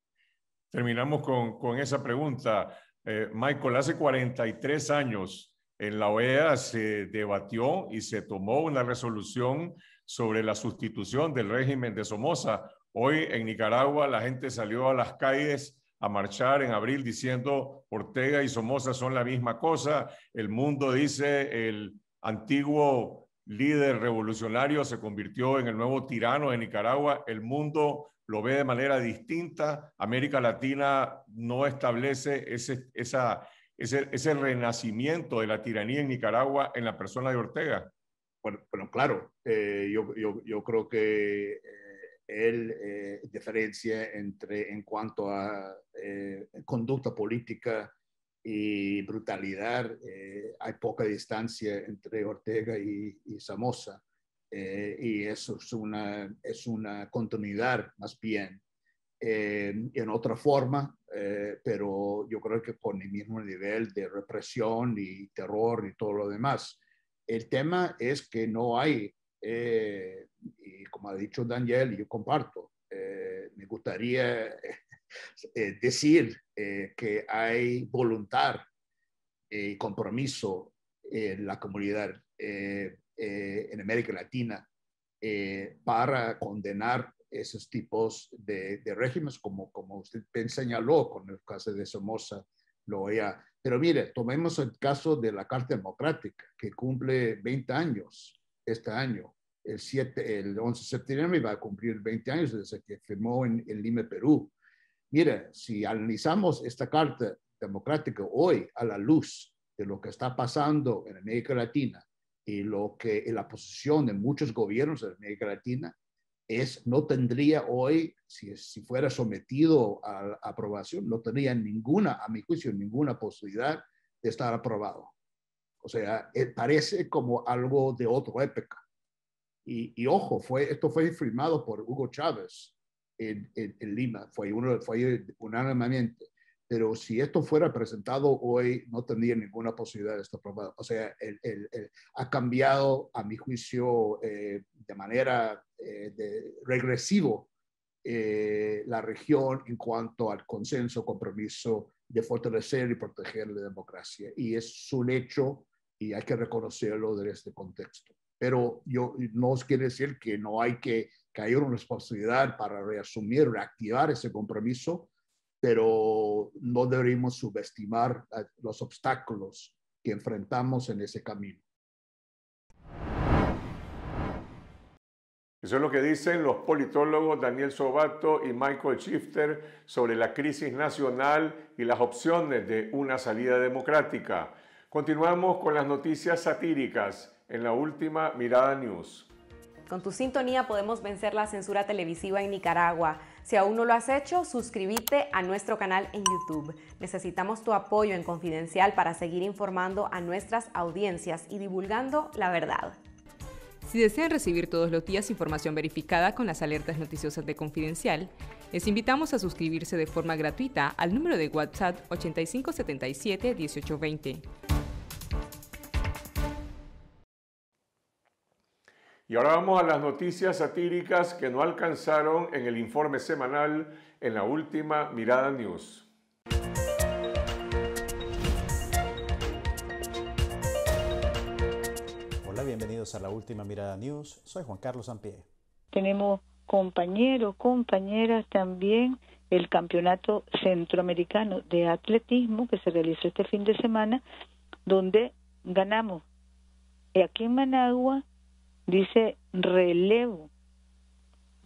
Terminamos con, esa pregunta. Eh, Michael, hace 43 años en la OEA se debatió y se tomó una resolución sobre la sustitución del régimen de Somoza. Hoy en Nicaragua la gente salió a las calles a marchar en abril diciendo Ortega y Somoza son la misma cosa. El mundo dice el antiguo líder revolucionario, se convirtió en el nuevo tirano de Nicaragua. El mundo lo ve de manera distinta. América Latina no establece ese, esa, ese, ese renacimiento de la tiranía en Nicaragua en la persona de Ortega. Bueno, claro, eh, yo, creo que eh, él eh, diferencia entre en cuanto a conducta política y brutalidad. Eh, hay poca distancia entre Ortega y, y eh, y eso es una, es una continuidad más bien eh, en otra forma, pero yo creo que con el mismo nivel de represión y terror y todo lo demás. El tema es que no hay, y como ha dicho Daniel, yo comparto, me gustaría eh, decir eh, que hay voluntad eh, y compromiso en la comunidad en América Latina para condenar esos tipos de, de, regímenes, como, como usted señaló con el caso de Somoza, Loea. Pero mire, tomemos el caso de la Carta Democrática, que cumple 20 años este año. El, 7, el 11 de septiembre va a cumplir 20 años desde que firmó en Lima, Perú. Mira, si analizamos esta carta democrática hoy a la luz de lo que está pasando en América Latina y lo que la posición de muchos gobiernos en América Latina es no tendría hoy si, si fuera sometido a, a aprobación no tendría ninguna a mi juicio ninguna posibilidad de estar aprobado o sea eh, parece como algo de otra época y, y ojo fue esto fue firmado por Hugo Chávez en, Lima, fue, uno, fue unánimemente. Pero si esto fuera presentado hoy, no tendría ninguna posibilidad de estar probado O sea, el, ha cambiado, a mi juicio, eh, de manera eh, de, regresivo eh, la región en cuanto al consenso, compromiso de fortalecer y proteger la democracia. Y es un hecho y hay que reconocerlo desde este contexto. Pero yo no quiere decir que no hay que que hay una responsabilidad para reasumir, reactivar ese compromiso, pero no deberíamos subestimar eh, los obstáculos que enfrentamos en ese camino. Eso es lo que dicen los politólogos Daniel Sobato y Michael Shifter sobre la crisis nacional y las opciones de una salida democrática. Continuamos con las noticias satíricas en la última Mirada News. Con tu sintonía podemos vencer la censura televisiva en Nicaragua. Si aún no lo has hecho, suscríbete a nuestro canal en YouTube. Necesitamos tu apoyo en Confidencial para seguir informando a nuestras audiencias y divulgando la verdad. Si desean recibir todos los días información verificada con las alertas noticiosas de Confidencial, les invitamos a suscribirse de forma gratuita al número de WhatsApp 8577 1820. Y ahora vamos a las noticias satíricas que no alcanzaron en el informe semanal en la última Mirada News. Hola, bienvenidos a la última Mirada News. Soy Juan Carlos Ampie. Tenemos compañeros, compañeras también el Campeonato Centroamericano de Atletismo que se realizó este fin de semana, donde ganamos aquí en Managua dice relevo.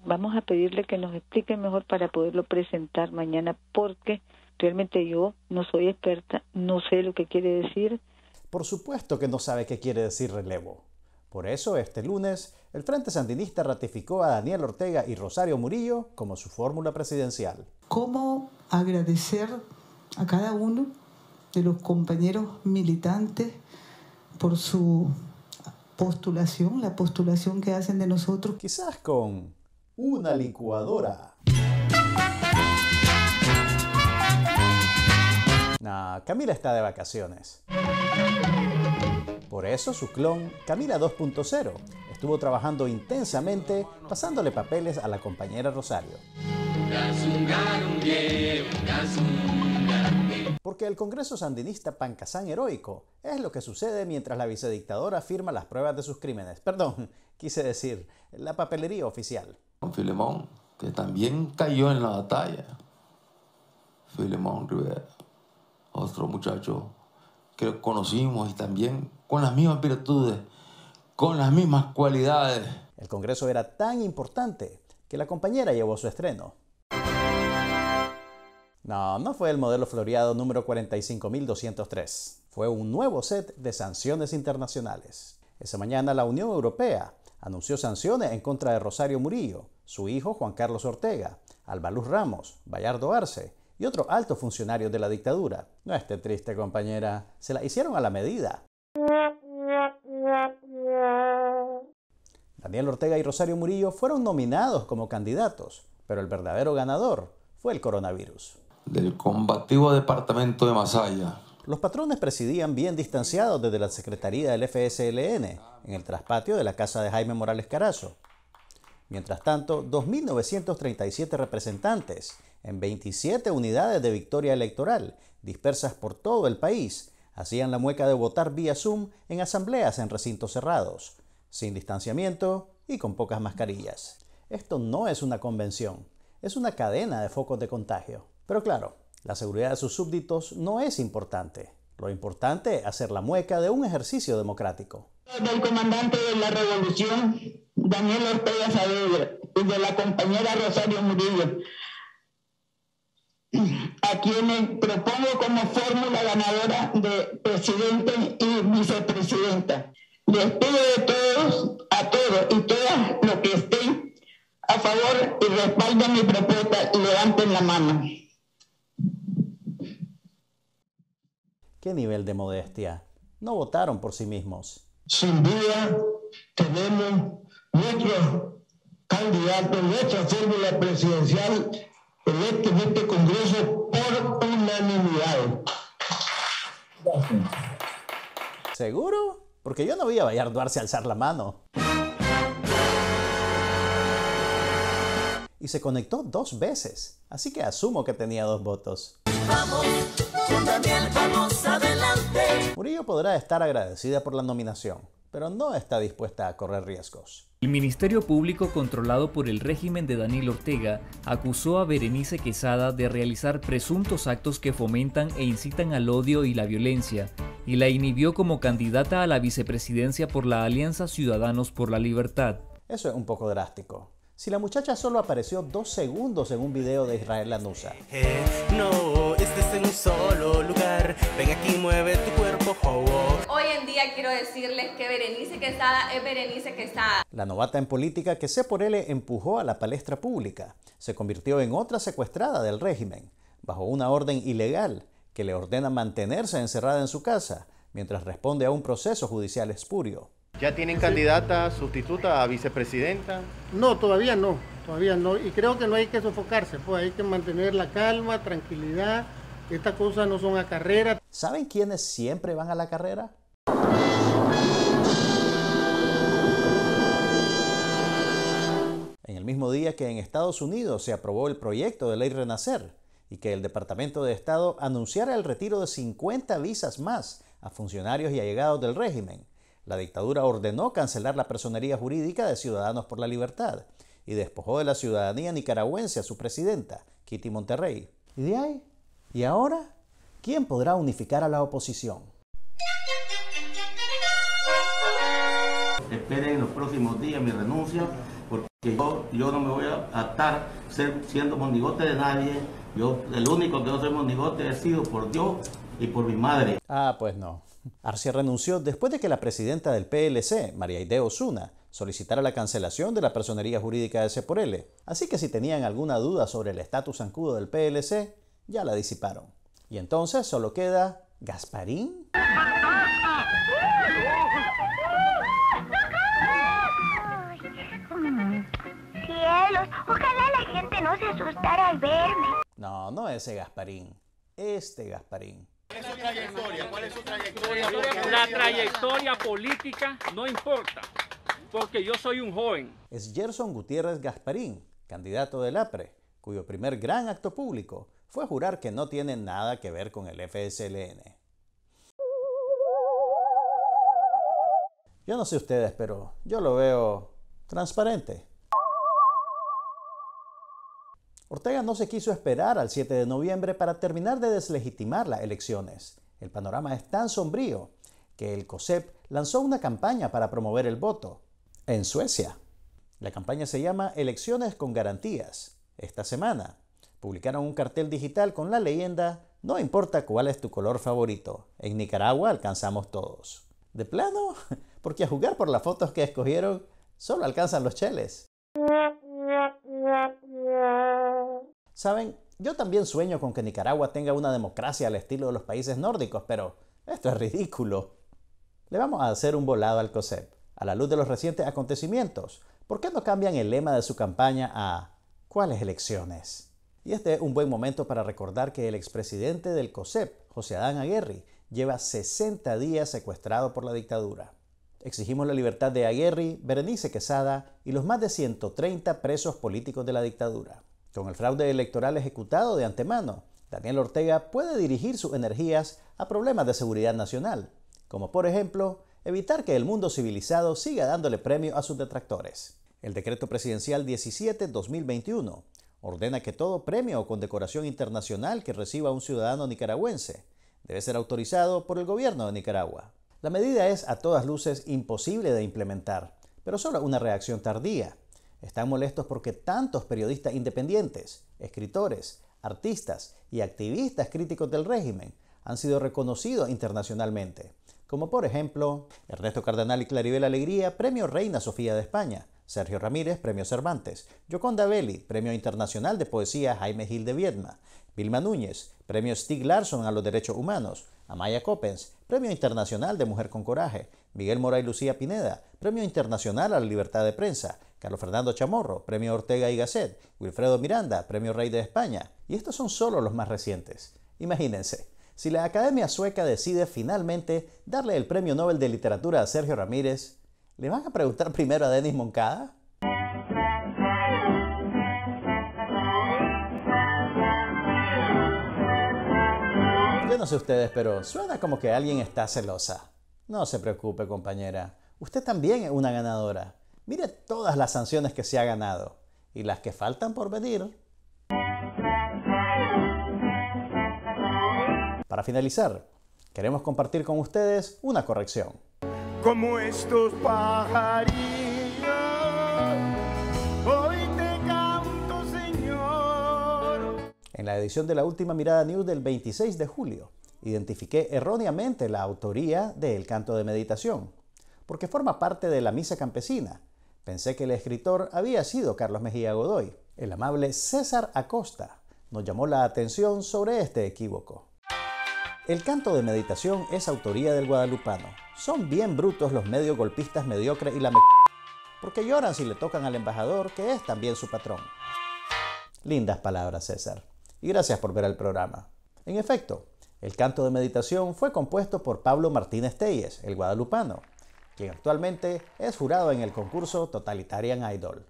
Vamos a pedirle que nos explique mejor para poderlo presentar mañana porque realmente yo no soy experta, no sé lo que quiere decir. Por supuesto que no sabe qué quiere decir relevo. Por eso, este lunes, el Frente Sandinista ratificó a Daniel Ortega y Rosario Murillo como su fórmula presidencial. ¿Cómo agradecer a cada uno de los compañeros militantes por su postulación, la postulación que hacen de nosotros. Quizás con una licuadora. Camila está de vacaciones. Por eso su clon, Camila 2.0, estuvo trabajando intensamente pasándole papeles a la compañera Rosario. Porque el Congreso Sandinista Pancasán Heroico es lo que sucede mientras la vicedictadora firma las pruebas de sus crímenes. Perdón, *laughs* quise decir, la papelería oficial. Con Filemón, que también cayó en la batalla. Filemón Rivera, otro muchacho que conocimos y también con las mismas virtudes, con las mismas cualidades. El Congreso era tan importante que la compañera llevó su estreno. No, no fue el modelo floreado número 45203. Fue un nuevo set de sanciones internacionales. Esa mañana la Unión Europea anunció sanciones en contra de Rosario Murillo, su hijo Juan Carlos Ortega, Albaluz Ramos, Bayardo Arce y otro alto funcionario de la dictadura. No esté triste, compañera, se la hicieron a la medida. Daniel Ortega y Rosario Murillo fueron nominados como candidatos, pero el verdadero ganador fue el coronavirus del combativo departamento de Masaya. Los patrones presidían bien distanciados desde la Secretaría del FSLN, en el traspatio de la casa de Jaime Morales Carazo. Mientras tanto, 2.937 representantes en 27 unidades de victoria electoral, dispersas por todo el país, hacían la mueca de votar vía Zoom en asambleas en recintos cerrados, sin distanciamiento y con pocas mascarillas. Esto no es una convención, es una cadena de focos de contagio. Pero claro, la seguridad de sus súbditos no es importante. Lo importante es hacer la mueca de un ejercicio democrático. Del comandante de la revolución, Daniel Ortega Saavedra, y de la compañera Rosario Murillo, a quienes propongo como fórmula ganadora de presidente y vicepresidenta. Les pido de todos, a todos y todas los que estén a favor y respalden mi propuesta y levanten la mano. ¡Qué nivel de modestia! No votaron por sí mismos. Sin duda, tenemos nuestro candidato, nuestra fórmula presidencial electo en este Congreso por unanimidad. ¿Seguro? Porque yo no voy a Bayard Duarte alzar la mano. y se conectó dos veces, así que asumo que tenía dos votos. Vamos, Daniel, vamos a... Murillo podrá estar agradecida por la nominación, pero no está dispuesta a correr riesgos. El Ministerio Público controlado por el régimen de Daniel Ortega acusó a Berenice Quesada de realizar presuntos actos que fomentan e incitan al odio y la violencia, y la inhibió como candidata a la vicepresidencia por la Alianza Ciudadanos por la Libertad. Eso es un poco drástico. Si la muchacha solo apareció dos segundos en un video de Israel Lanusa. Eh, no, estés en un solo lugar. Ven aquí, mueve tu cuerpo decirles que Berenice Quesada es Berenice Quesada. La novata en política que se por él empujó a la palestra pública se convirtió en otra secuestrada del régimen, bajo una orden ilegal que le ordena mantenerse encerrada en su casa mientras responde a un proceso judicial espurio. ¿Ya tienen candidata sustituta a vicepresidenta? No, todavía no, todavía no. Y creo que no hay que sofocarse, pues hay que mantener la calma, tranquilidad. Estas cosas no son a carrera. ¿Saben quiénes siempre van a la carrera? el mismo día que en Estados Unidos se aprobó el proyecto de ley Renacer y que el Departamento de Estado anunciara el retiro de 50 visas más a funcionarios y allegados del régimen. La dictadura ordenó cancelar la personería jurídica de Ciudadanos por la Libertad y despojó de la ciudadanía nicaragüense a su presidenta, Kitty Monterrey. ¿Y de ahí? ¿Y ahora? ¿Quién podrá unificar a la oposición? Esperen los próximos días mi renuncia yo, no me voy a estar siendo monigote de nadie. Yo, el único que no soy monigote he sido por Dios y por mi madre. Ah, pues no. Arcia renunció después de que la presidenta del PLC, María Ideo Osuna, solicitara la cancelación de la personería jurídica de L. Así que si tenían alguna duda sobre el estatus zancudo del PLC, ya la disiparon. Y entonces solo queda Gasparín. ojalá la gente no se asustara al verme. No, no ese Gasparín, este Gasparín. es su trayectoria? ¿Cuál es su trayectoria? La trayectoria política no importa, porque yo soy un joven. Es Gerson Gutiérrez Gasparín, candidato del APRE, cuyo primer gran acto público fue jurar que no tiene nada que ver con el FSLN. Yo no sé ustedes, pero yo lo veo transparente. Ortega no se quiso esperar al 7 de noviembre para terminar de deslegitimar las elecciones. El panorama es tan sombrío que el COSEP lanzó una campaña para promover el voto en Suecia. La campaña se llama Elecciones con Garantías. Esta semana publicaron un cartel digital con la leyenda No importa cuál es tu color favorito, en Nicaragua alcanzamos todos. ¿De plano? *laughs* Porque a jugar por las fotos que escogieron solo alcanzan los cheles. Saben, yo también sueño con que Nicaragua tenga una democracia al estilo de los países nórdicos, pero esto es ridículo. Le vamos a hacer un volado al COSEP, a la luz de los recientes acontecimientos. ¿Por qué no cambian el lema de su campaña a ¿Cuáles elecciones? Y este es un buen momento para recordar que el expresidente del COSEP, José Adán Aguirre, lleva 60 días secuestrado por la dictadura. Exigimos la libertad de Aguirre, Berenice Quesada y los más de 130 presos políticos de la dictadura. Con el fraude electoral ejecutado de antemano, Daniel Ortega puede dirigir sus energías a problemas de seguridad nacional, como por ejemplo evitar que el mundo civilizado siga dándole premio a sus detractores. El decreto presidencial 17-2021 ordena que todo premio o condecoración internacional que reciba un ciudadano nicaragüense debe ser autorizado por el gobierno de Nicaragua. La medida es a todas luces imposible de implementar, pero solo una reacción tardía, están molestos porque tantos periodistas independientes, escritores, artistas y activistas críticos del régimen han sido reconocidos internacionalmente, como por ejemplo Ernesto Cardenal y Claribel Alegría, Premio Reina Sofía de España, Sergio Ramírez, Premio Cervantes, Yoconda Belli, Premio Internacional de Poesía Jaime Gil de Viedma, Vilma Núñez, Premio Stig Larsson a los Derechos Humanos, Amaya Coppens, Premio Internacional de Mujer con Coraje, Miguel Mora y Lucía Pineda, Premio Internacional a la Libertad de Prensa, Carlos Fernando Chamorro, Premio Ortega y Gasset, Wilfredo Miranda, Premio Rey de España, y estos son solo los más recientes. Imagínense, si la Academia Sueca decide finalmente darle el Premio Nobel de Literatura a Sergio Ramírez, ¿le van a preguntar *laughs* primero a Denis Moncada? Yo no sé ustedes, pero suena como que alguien está celosa. No se preocupe, compañera. Usted también es una ganadora. Mire todas las sanciones que se ha ganado y las que faltan por venir. Para finalizar, queremos compartir con ustedes una corrección. Como estos pajarillos, hoy te canto, Señor. En la edición de la última Mirada News del 26 de julio, identifiqué erróneamente la autoría del canto de meditación, porque forma parte de la misa campesina Pensé que el escritor había sido Carlos Mejía Godoy. El amable César Acosta nos llamó la atención sobre este equívoco. El canto de meditación es autoría del guadalupano. Son bien brutos los medio golpistas mediocres y la porque lloran si le tocan al embajador, que es también su patrón. Lindas palabras, César. Y gracias por ver el programa. En efecto, el canto de meditación fue compuesto por Pablo Martínez Telles, el guadalupano, que actualmente es jurado en el concurso Totalitarian Idol.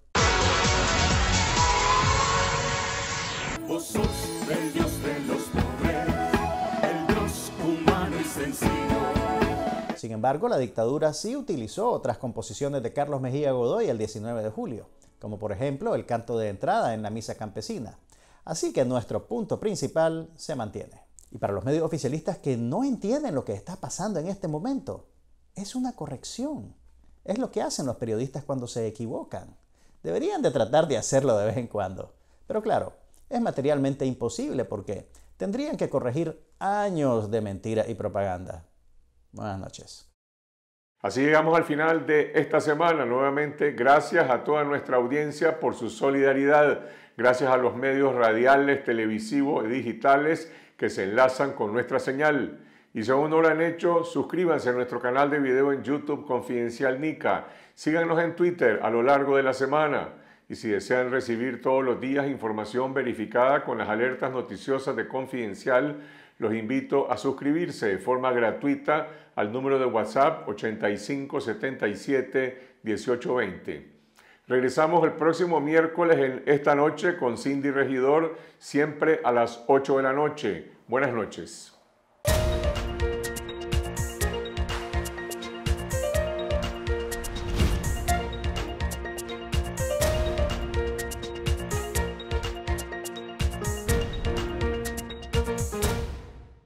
Sin embargo, la dictadura sí utilizó otras composiciones de Carlos Mejía Godoy el 19 de julio, como por ejemplo el canto de entrada en la misa campesina. Así que nuestro punto principal se mantiene. Y para los medios oficialistas que no entienden lo que está pasando en este momento, es una corrección. Es lo que hacen los periodistas cuando se equivocan. Deberían de tratar de hacerlo de vez en cuando. Pero claro, es materialmente imposible porque tendrían que corregir años de mentira y propaganda. Buenas noches. Así llegamos al final de esta semana. Nuevamente, gracias a toda nuestra audiencia por su solidaridad. Gracias a los medios radiales, televisivos y digitales que se enlazan con nuestra señal. Y si aún no lo han hecho, suscríbanse a nuestro canal de video en YouTube Confidencial Nica. Síganos en Twitter a lo largo de la semana. Y si desean recibir todos los días información verificada con las alertas noticiosas de Confidencial, los invito a suscribirse de forma gratuita al número de WhatsApp 8577 1820. Regresamos el próximo miércoles en esta noche con Cindy Regidor, siempre a las 8 de la noche. Buenas noches.